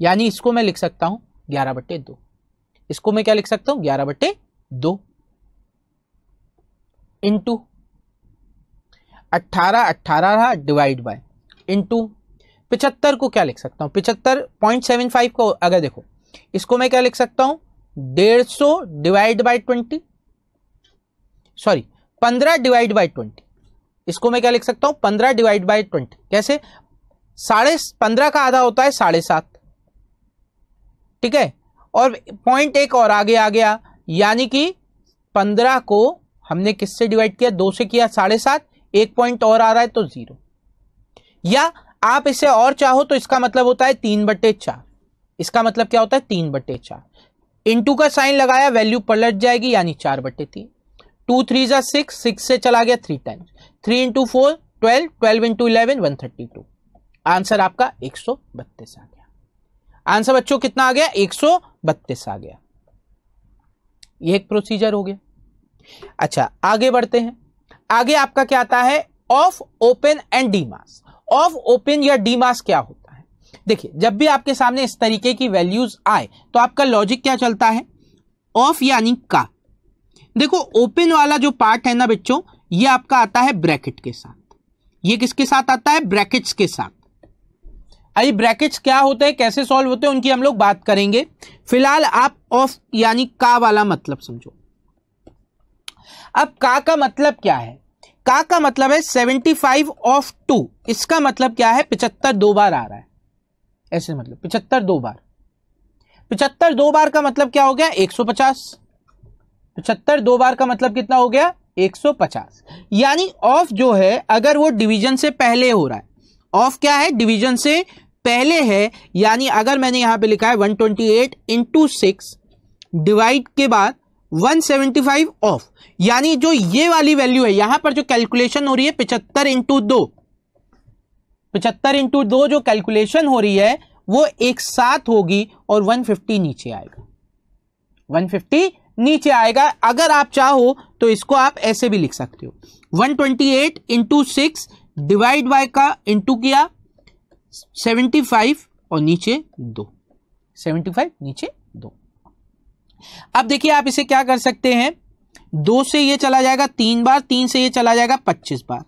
यानी इसको मैं लिख सकता हूं 11 बट्टे दो इसको मैं क्या लिख सकता हूं 11 बट्टे दो इंटू अट्ठारह अट्ठारह रहा डिवाइड बाय इंटू पिछहत्तर को क्या लिख सकता हूँ पिछहत्तर पॉइंट सेवन फाइव को अगर देखो इसको मैं क्या लिख सकता हूँ डेढ़ सौ डिवाइड बाई ट्वेंटी सॉरी पंद्रह डिवाइड बाई ट्वेंटी इसको मैं क्या लिख सकता हूँ पंद्रह डिवाइड बाई ट्वेंटी कैसे साढ़े पंद्रह का आधा होता है साढ़े सात ठीक है और पॉइंट एक और आगे आ गया यानी कि पंद्रह को हमने किससे डिवाइड किया दो से किया साढ़े सात एक पॉइंट और आ रहा है तो जीरो या आप इसे और चाहो तो इसका मतलब होता है तीन बटे चार इसका मतलब क्या होता है तीन बटे चार इंटू का साइन लगाया वैल्यू पलट जाएगी यानी चार बटे तीन टू थ्री जा सिक्स सिक्स से चला गया three times three into four twelve twelve into eleven one thirty two answer आपका एक सौ बत्तीस आ गया आंसर बच्चों कितना आ गया एक सौ बत्तीस आ गया यह एक प्रोसीजर हो गया अच्छा आगे बढ़ते हैं आगे आपका क्या आता है of open and D MAS of open या डी मास क्या होता है देखिए जब भी आपके सामने इस तरीके की वैल्यूज आए तो आपका लॉजिक क्या चलता है ऑफ यानी का देखो ओपन वाला जो पार्ट है ना बच्चों ये आपका आता है ब्रैकेट के साथ ये किसके साथ आता है ब्रैकेट्स के साथ अरे ब्रैकेट्स क्या होते हैं कैसे सॉल्व होते हैं उनकी हम लोग बात करेंगे फिलहाल आप ऑफ यानी का वाला मतलब समझो अब का का मतलब क्या है का का मतलब है सेवेंटी फाइव ऑफ टू इसका मतलब क्या है पिचहत्तर दो बार आ रहा है ऐसे मतलब पिचहत्तर दो बार पिचहत्तर दो बार का मतलब क्या हो गया एक सौ पचास पिछहत्तर दो बार का मतलब कितना हो गया एक सौ पचास यानी ऑफ जो है अगर वो डिवीजन से पहले हो रहा है ऑफ क्या है डिवीजन से पहले है यानी अगर मैंने यहां पे लिखा है one twenty eight into six divide के बाद 175 ऑफ यानी जो ये वाली वैल्यू है यहां पर जो कैलकुलेशन हो रही है पिचहत्तर इंटू दो पिछहत्तर इंटू दो जो कैलकुलेशन हो रही है वो एक साथ होगी और 150 नीचे आएगा 150 नीचे आएगा अगर आप चाहो तो इसको आप ऐसे भी लिख सकते हो 128 twenty eight into six divide by का इंटू किया 75 और नीचे दो 75 नीचे अब देखिए आप इसे क्या कर सकते हैं दो से ये चला जाएगा तीन बार तीन से ये चला जाएगा पच्चीस बार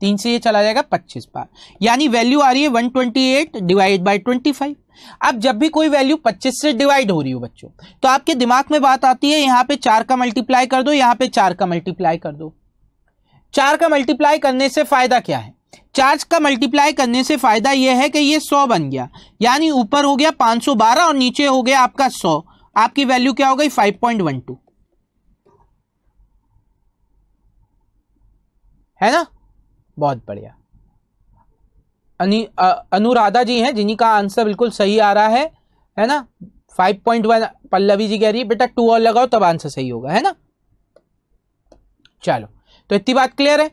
तीन से ये चला जाएगा पच्चीस बार यानी वैल्यू आ रही है one twenty eight divide by twenty five अब जब भी कोई वैल्यू पच्चीस से डिवाइड हो रही हो बच्चों तो आपके दिमाग में बात आती है यहां पे चार का मल्टीप्लाई कर दो यहां पे चार का मल्टीप्लाई कर दो चार का मल्टीप्लाई करने से फायदा क्या है चार्ज का मल्टीप्लाई करने से फायदा यह है कि यह सौ बन गया यानी ऊपर हो गया पांच सौ बारह और नीचे हो गया आपका सौ आपकी वैल्यू क्या हो गई फाइव पॉइंट वन टू है ना बहुत बढ़िया अनुराधा जी हैं जिन्हीं का आंसर बिल्कुल सही आ रहा है है ना 5.1 पल्लवी जी कह रही है बेटा टू और लगाओ तब आंसर सही होगा है ना चलो तो इतनी बात क्लियर है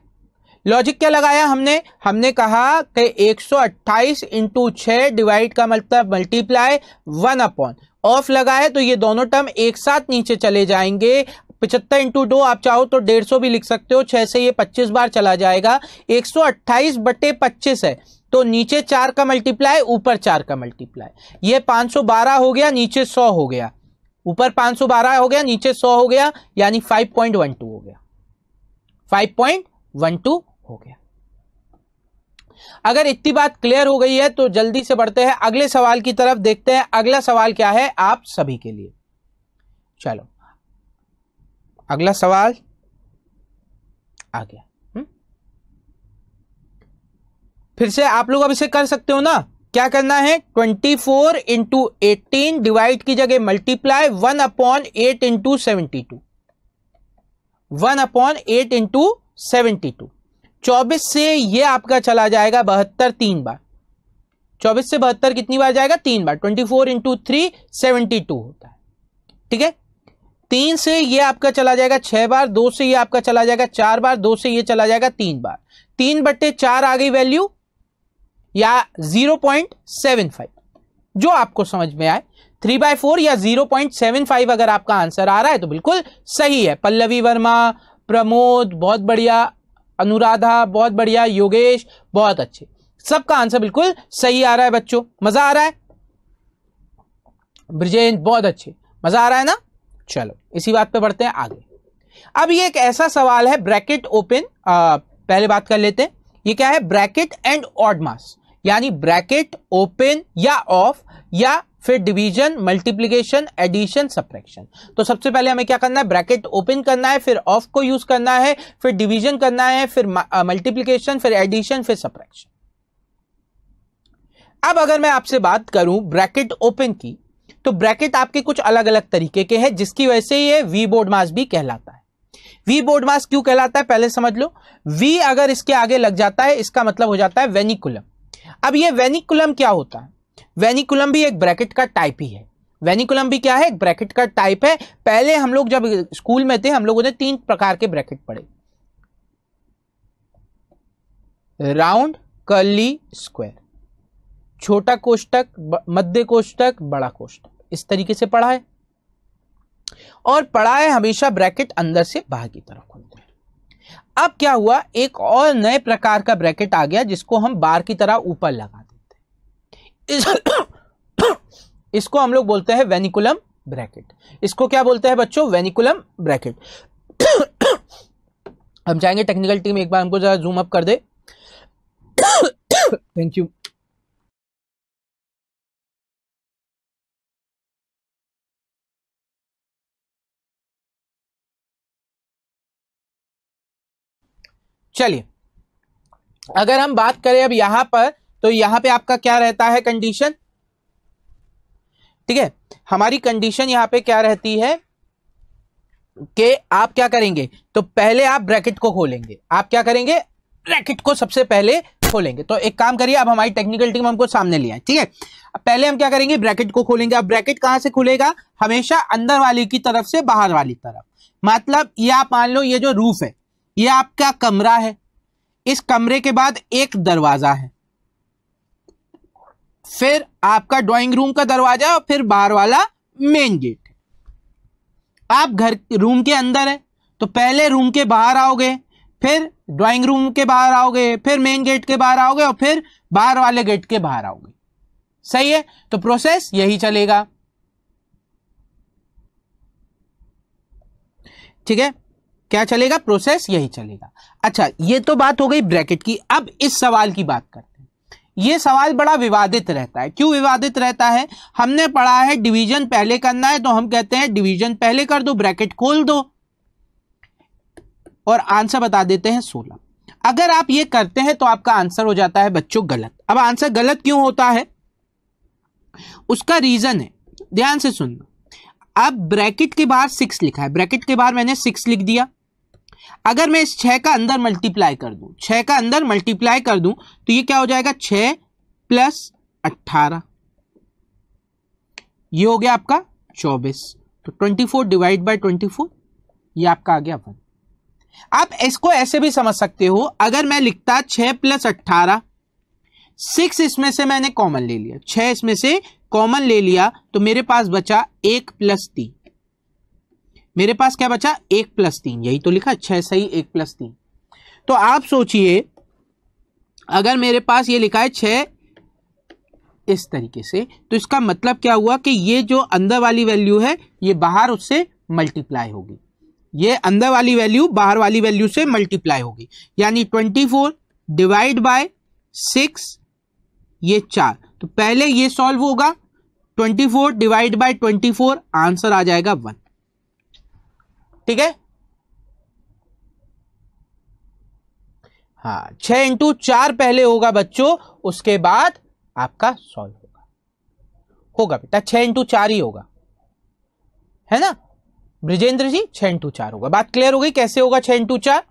लॉजिक क्या लगाया हमने हमने कहा कि 128 सौ अट्ठाईस इंटू डिवाइड का मतलब मल्टीप्लाई वन अपॉन ऑफ लगा है तो ये दोनों टर्म एक साथ नीचे चले जाएंगे पिछहत्तर इंटू दो आप चाहो तो डेढ़ सौ भी लिख सकते हो छह से ये पच्चीस बार चला जाएगा एक सौ अट्ठाईस बटे पच्चीस है तो नीचे चार का मल्टीप्लाई ऊपर चार का मल्टीप्लाई ये पांच सौ बारह हो गया नीचे सौ हो गया ऊपर पांच सौ बारह हो गया नीचे सौ हो गया यानी फाइव पॉइंट वन टू हो गया फाइव पॉइंट वन टू हो गया अगर इतनी बात क्लियर हो गई है तो जल्दी से बढ़ते हैं अगले सवाल की तरफ देखते हैं अगला सवाल क्या है आप सभी के लिए चलो अगला सवाल आ गया हुँ? हम्म। फिर से आप लोग अब इसे कर सकते हो ना क्या करना है 24 फोर इंटू एटीन डिवाइड की जगह multiply one upon eight into seventy two one upon eight into seventy two चौबीस से ये आपका चला जाएगा बहत्तर तीन बार चौबीस से बहत्तर कितनी बार जाएगा तीन बार twenty four into three seventy two होता है ठीक है तीन से ये आपका चला जाएगा छह बार दो से ये आपका चला जाएगा चार बार दो से ये चला जाएगा तीन बार तीन बट्टे चार आ गई वैल्यू या जीरो पॉइंट सेवन फाइव जो आपको समझ में आए थ्री बाय फोर या जीरो पॉइंट सेवन फाइव अगर आपका आंसर आ रहा है तो बिल्कुल सही है पल्लवी वर्मा प्रमोद बहुत बढ़िया अनुराधा बहुत बढ़िया योगेश बहुत अच्छे सबका आंसर बिल्कुल सही आ रहा है बच्चों मजा आ रहा है ब्रजेंद्र बहुत अच्छे मजा आ रहा है ना चलो इसी बात पे बढ़ते हैं आगे अब ये एक ऐसा सवाल है ब्रैकेट ओपन पहले बात कर लेते हैं ये क्या है ब्रैकेट एंड ऑड मास यानी ब्रैकेट ओपन या ऑफ या फिर डिवीजन मल्टीप्लीकेशन एडिशन सप्रेक्शन तो सबसे पहले हमें क्या करना है ब्रैकेट ओपन करना है फिर ऑफ को यूज करना है फिर डिवीजन करना है फिर मल्टीप्लीकेशन फिर एडिशन फिर सप्रेक्शन अब अगर मैं आपसे बात करूं ब्रैकेट ओपन की तो ब्रैकेट आपके कुछ अलग अलग तरीके के हैं जिसकी वजह से ये वी बोर्ड मास भी कहलाता है वी बोर्ड मास क्यों कहलाता है पहले समझ लो वी अगर इसके आगे लग जाता है इसका मतलब हो जाता है वेनिकुलम अब ये वेनिकुलम क्या होता है वेनिकुलम भी एक ब्रैकेट का टाइप ही है वेनिकुलम भी क्या है एक ब्रैकेट का टाइप है पहले हम लोग जब स्कूल में थे हम लोगों ने तीन प्रकार के ब्रैकेट पढ़े राउंड कर्ली स्क्वायर छोटा कोष्टक मध्य कोष्टक बड़ा कोष्टक इस तरीके से पढ़ा है और पढ़ा है हमेशा ब्रैकेट अंदर से बाहर की तरफ खुलते हैं अब क्या हुआ एक और नए प्रकार का ब्रैकेट आ गया जिसको हम बार की तरह ऊपर लगा इस इसको हम लोग बोलते हैं वेनिकुलम ब्रैकेट इसको क्या बोलते हैं बच्चों वेनिकुलम ब्रैकेट हम चाहेंगे टेक्निकल टीम एक बार हमको ज़रा जूम अप कर दे थैंक यू चलिए अगर हम बात करें अब यहां पर तो यहां पे आपका क्या रहता है कंडीशन ठीक है हमारी कंडीशन यहां पे क्या रहती है कि आप क्या करेंगे तो पहले आप ब्रैकेट को खोलेंगे आप क्या करेंगे ब्रैकेट को सबसे पहले खोलेंगे तो एक काम करिए अब हमारी टेक्निकल टीम हमको सामने लिया है ठीक है पहले हम क्या करेंगे ब्रैकेट को खोलेंगे अब ब्रैकेट कहां से खुलेगा हमेशा अंदर वाली की तरफ से बाहर वाली तरफ मतलब ये आप मान लो ये जो रूफ है ये आपका कमरा है इस कमरे के बाद एक दरवाजा है फिर आपका ड्राइंग रूम का दरवाजा और फिर बाहर वाला मेन गेट आप घर रूम के अंदर है तो पहले रूम के बाहर आओगे फिर ड्राइंग रूम के बाहर आओगे फिर मेन गेट के बाहर आओगे और फिर बाहर वाले गेट के बाहर आओगे सही है तो प्रोसेस यही चलेगा ठीक है क्या चलेगा प्रोसेस यही चलेगा अच्छा ये तो बात हो गई ब्रैकेट की अब इस सवाल की बात करते ये सवाल बड़ा विवादित रहता है क्यों विवादित रहता है हमने पढ़ा है डिवीजन पहले करना है तो हम कहते हैं डिवीजन पहले कर दो ब्रैकेट खोल दो और आंसर बता देते हैं सोलह अगर आप ये करते हैं तो आपका आंसर हो जाता है बच्चों गलत अब आंसर गलत क्यों होता है उसका रीजन है ध्यान से सुनना अब ब्रैकेट के बाहर सिक्स लिखा है ब्रैकेट के बाहर मैंने सिक्स लिख दिया अगर मैं इस छः का अंदर मल्टीप्लाई कर दूँ छः का अंदर मल्टीप्लाई कर दूँ तो ये क्या हो जाएगा छः प्लस अट्ठारह ये हो गया आपका चौबीस तो twenty four divide by twenty four ये आपका आ गया वन आप इसको ऐसे भी समझ सकते हो अगर मैं लिखता छ प्लस अट्ठारह सिक्स इसमें से मैंने कॉमन ले लिया छ इसमें से कॉमन ले लिया तो मेरे पास बचा एक प्लस तीन मेरे पास क्या बचा एक प्लस तीन यही तो लिखा छह सही एक प्लस तीन तो आप सोचिए अगर मेरे पास ये लिखा है छह इस तरीके से तो इसका मतलब क्या हुआ कि ये जो अंदर वाली वैल्यू है ये बाहर उससे मल्टीप्लाई होगी ये अंदर वाली वैल्यू बाहर वाली वैल्यू से मल्टीप्लाई होगी यानी twenty four divide by six ये चार तो पहले ये सॉल्व होगा twenty four divide by twenty four answer आ जाएगा वन ठीक है हाँ छ इंटू चार पहले होगा बच्चों उसके बाद आपका सॉल्व होगा होगा बेटा छह इंटू चार ही होगा है ना ब्रिजेंद्र जी छह इंटू चार होगा बात क्लियर हो गई कैसे होगा छह इंटू चार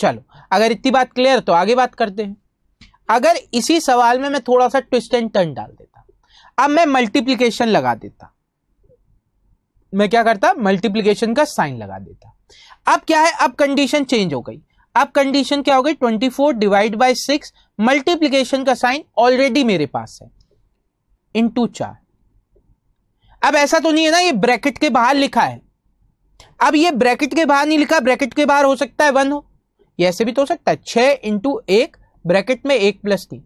चलो अगर इतनी बात क्लियर तो आगे बात करते हैं अगर इसी सवाल में मैं थोड़ा सा ट्विस्ट एंड टर्न डाल देता अब मैं मल्टीप्लीकेशन लगा देता मैं क्या करता मल्टीप्लीकेशन का साइन लगा देता अब क्या है अब कंडीशन चेंज हो गई अब कंडीशन क्या हो गई 24 डिवाइड बाई सिक्स मल्टीप्लीकेशन का साइन ऑलरेडी मेरे पास है इन टू चार अब ऐसा तो नहीं है ना ये ब्रैकेट के बाहर लिखा है अब ये ब्रैकेट के बाहर नहीं लिखा ब्रैकेट के बाहर हो सकता है वन हो ये ऐसे भी तो हो सकता है छ इंटू एक ब्रैकेट में एक प्लस तीन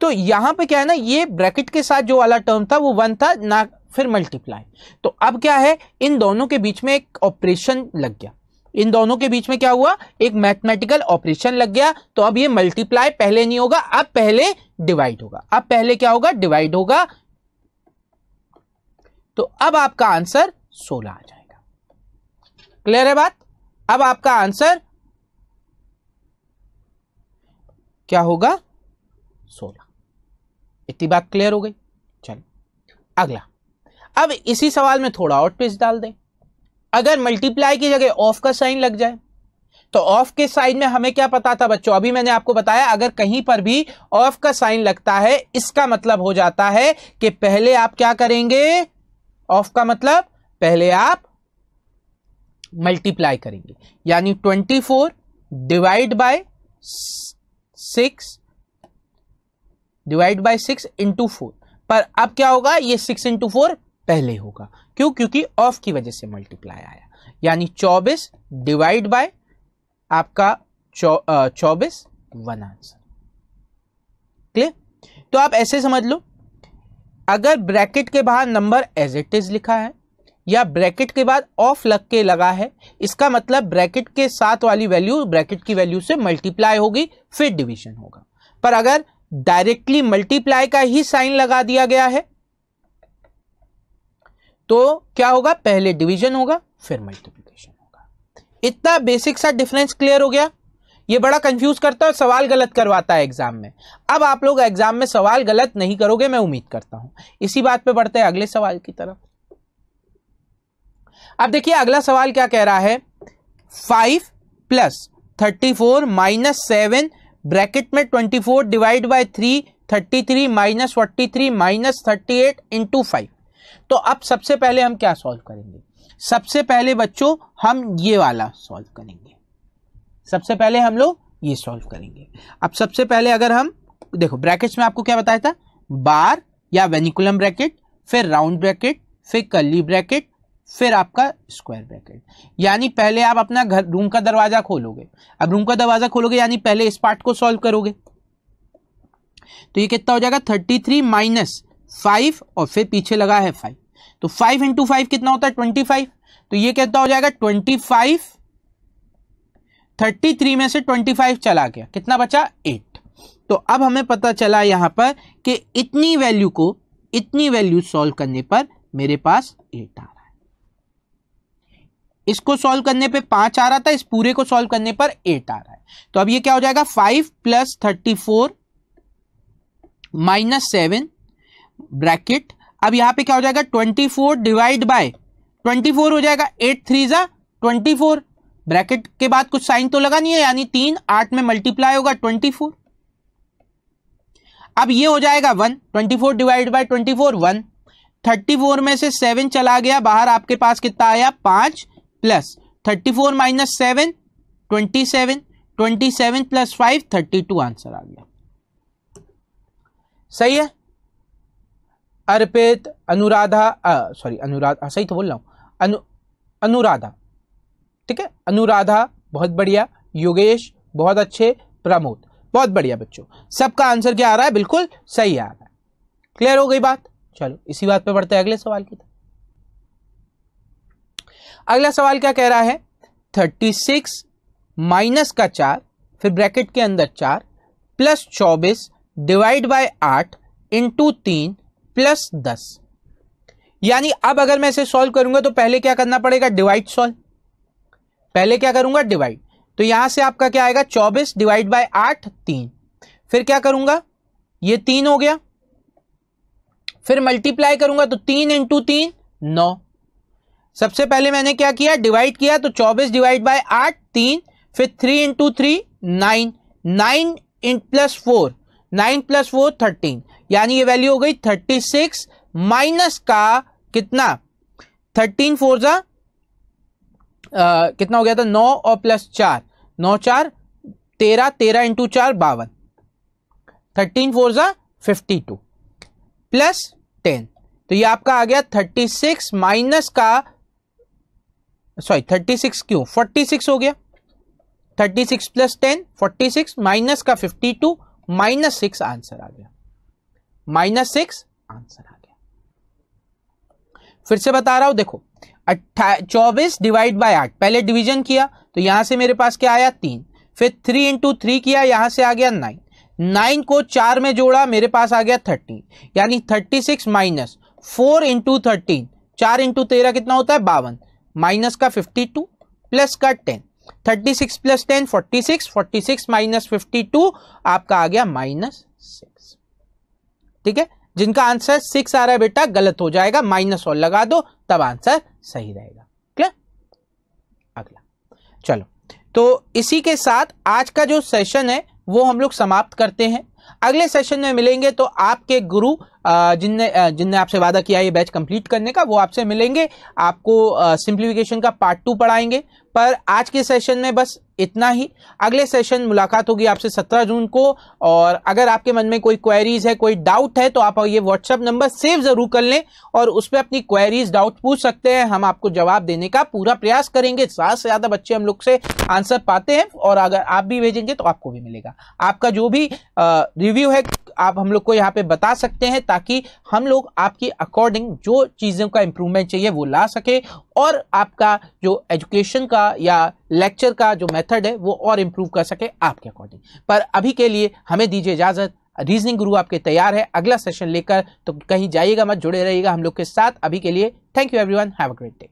तो यहां पे क्या है ना ये ब्रैकेट के साथ जो वाला टर्म था वो वन था ना फिर मल्टीप्लाई तो अब क्या है इन दोनों के बीच में एक ऑपरेशन लग गया इन दोनों के बीच में क्या हुआ एक मैथमेटिकल ऑपरेशन लग गया तो अब ये मल्टीप्लाई पहले नहीं होगा अब पहले डिवाइड होगा अब पहले क्या होगा डिवाइड होगा तो अब आपका आंसर 16 आ जाएगा क्लियर है बात अब आपका आंसर क्या होगा 16 इतनी बात क्लियर हो गई चलो अगला अब इसी सवाल में थोड़ा आउट पेज डाल दें अगर मल्टीप्लाई की जगह ऑफ का साइन लग जाए तो ऑफ के साइन में हमें क्या पता था बच्चों अभी मैंने आपको बताया अगर कहीं पर भी ऑफ का साइन लगता है इसका मतलब हो जाता है कि पहले आप क्या करेंगे ऑफ का मतलब पहले आप मल्टीप्लाई करेंगे यानी twenty four divide by six divide by six into four पर अब क्या होगा ये सिक्स इंटू फोर पहले होगा क्यों क्योंकि ऑफ की वजह से मल्टीप्लाई आया यानी चौबीस डिवाइड बाय आपका चौबीस वन आंसर क्लियर तो आप ऐसे समझ लो अगर ब्रैकेट के बाहर नंबर एज इट इज लिखा है या ब्रैकेट के बाद ऑफ लग के लगा है इसका मतलब ब्रैकेट के साथ वाली वैल्यू ब्रैकेट की वैल्यू से मल्टीप्लाई होगी फिर डिवीजन होगा पर अगर डायरेक्टली मल्टीप्लाई का ही साइन लगा दिया गया है तो क्या होगा पहले डिवीजन होगा फिर मल्टीप्लीकेशन होगा इतना बेसिक सा डिफरेंस क्लियर हो गया ये बड़ा कंफ्यूज करता है और सवाल गलत करवाता है एग्जाम में अब आप लोग एग्जाम में सवाल गलत नहीं करोगे मैं उम्मीद करता हूं इसी बात पे बढ़ते हैं अगले सवाल की तरफ अब देखिए अगला सवाल क्या कह रहा है five plus thirty four minus seven bracket में twenty four divide by three thirty three minus forty three minus thirty eight into five तो अब सबसे पहले हम क्या सॉल्व करेंगे सबसे पहले बच्चों हम ये वाला सॉल्व करेंगे सबसे पहले हम लोग ये सॉल्व करेंगे अब सबसे पहले अगर हम देखो ब्रैकेट्स में आपको क्या बताया था बार या वेनिकुलम ब्रैकेट फिर राउंड ब्रैकेट फिर कली ब्रैकेट फिर आपका स्क्वायर ब्रैकेट यानी पहले आप अपना घर रूम का दरवाजा खोलोगे अब रूम का दरवाजा खोलोगे यानी पहले इस पार्ट को सॉल्व करोगे तो ये कितना हो जाएगा थर्टी थ्री माइनस फाइव और फिर पीछे लगा है फाइव तो फाइव इंटू फाइव कितना होता है ट्वेंटी फाइव तो ये कितना हो जाएगा ट्वेंटी फाइव थर्टी थ्री में से ट्वेंटी फाइव चला गया कितना बचा एट तो अब हमें पता चला यहां पर कि इतनी वैल्यू को इतनी वैल्यू सॉल्व करने पर मेरे पास एट आ रहा है इसको सॉल्व करने पे पांच आ रहा था इस पूरे को सॉल्व करने पर एट आ रहा है तो अब ये क्या हो जाएगा five plus thirty four minus seven bracket अब यहाँ पे क्या हो जाएगा twenty four divide by twenty four हो जाएगा एट थ्री ज़ा ट्वेंटी फोर ब्रैकेट के बाद कुछ साइन तो लगा नहीं है यानी तीन आठ में मल्टीप्लाई होगा ट्वेंटी फोर अब ये हो जाएगा one twenty four divide by twenty four one thirty four में से सेवन चला गया बाहर आपके पास कितना आया पांच plus thirty four minus seven twenty seven twenty seven plus five thirty two answer आ गया सही है अर्पित अनुराधा सॉरी अनुराधा हाँ, सही तो बोल रहा हूँ अनु अनुराधा ठीक है अनुराधा बहुत बढ़िया योगेश बहुत अच्छे प्रमोद बहुत बढ़िया बच्चों सबका आंसर क्या आ रहा है बिल्कुल सही आ रहा है क्लियर हो गई बात चलो इसी बात पे बढ़ते हैं अगले सवाल की अगला सवाल क्या कह रहा है थर्टी सिक्स माइनस का चार फिर ब्रैकेट के अंदर चार प्लस चौबीस डिवाइड बाय आठ इंटू तीन प्लस दस यानी अब अगर मैं इसे सॉल्व करूंगा तो पहले क्या करना पड़ेगा डिवाइड सॉल्व पहले क्या करूंगा डिवाइड तो यहां से आपका क्या आएगा चौबीस डिवाइड बाय आठ तीन फिर क्या करूंगा ये तीन हो गया फिर मल्टीप्लाई करूंगा तो तीन इंटू तीन नौ सबसे पहले मैंने क्या किया डिवाइड किया तो चौबीस डिवाइड बाय आठ तीन फिर three into three nine nine इन plus four nine plus four thirteen यानी ये वैल्यू हो गई थर्टी सिक्स माइनस का कितना थर्टीन फोर जा कितना हो गया था नौ और प्लस चार नौ चार तेरह तेरह इंटू चार बावन थर्टीन फोर जा फिफ्टी टू प्लस टेन तो ये आपका आ गया थर्टी सिक्स माइनस का सॉरी थर्टी सिक्स क्यों फोर्टी सिक्स हो गया thirty six plus ten forty six minus का fifty two minus six answer आ गया माइनस सिक्स आंसर आ गया फिर से बता रहा हूं देखो अट्ठा चौबीस डिवाइड बाय आठ पहले डिवीजन किया तो यहां से मेरे पास क्या आया तीन फिर थ्री इंटू थ्री किया यहां से आ गया नाइन नाइन को चार में जोड़ा मेरे पास आ गया थर्टीन यानी thirty six minus four into thirteen चार इंटू तेरह कितना होता है बावन माइनस का फिफ्टी टू प्लस का ten thirty six plus ten forty six forty six minus fifty two आपका आ गया माइनस सिक्स ठीक है जिनका आंसर सिक्स आ रहा है बेटा गलत हो जाएगा माइनस और लगा दो तब आंसर सही रहेगा क्लियर अगला चलो तो इसी के साथ आज का जो सेशन है वो हम लोग समाप्त करते हैं अगले सेशन में मिलेंगे तो आपके गुरु जिनने जिनने आपसे वादा किया ये बैच कंप्लीट करने का वो आपसे मिलेंगे आपको सिंप्लीफिकेशन का पार्ट टू पढ़ाएंगे पर आज के सेशन में बस इतना ही अगले सेशन मुलाकात होगी आपसे 17 जून को और अगर आपके मन में कोई क्वेरीज है कोई डाउट है तो आप ये व्हाट्सएप नंबर सेव ज़रूर कर लें और उस पर अपनी क्वेरीज डाउट पूछ सकते हैं हम आपको जवाब देने का पूरा प्रयास करेंगे ज़्यादा से ज़्यादा बच्चे हम लोग से आंसर पाते हैं और अगर आप भी भेजेंगे तो आपको भी मिलेगा आपका जो भी रिव्यू है आप हम लोग को यहाँ पे बता सकते हैं ताकि हम लोग आपकी अकॉर्डिंग जो चीज़ों का इम्प्रूवमेंट चाहिए वो ला सके और आपका जो एजुकेशन का या लेक्चर का जो मेथड है वो और इम्प्रूव कर सके आपके अकॉर्डिंग पर अभी के लिए हमें दीजिए इजाज़त रीजनिंग गुरु आपके तैयार है अगला सेशन लेकर तो कहीं जाइएगा मत जुड़े रहिएगा हम लोग के साथ अभी के लिए thank you everyone have a great day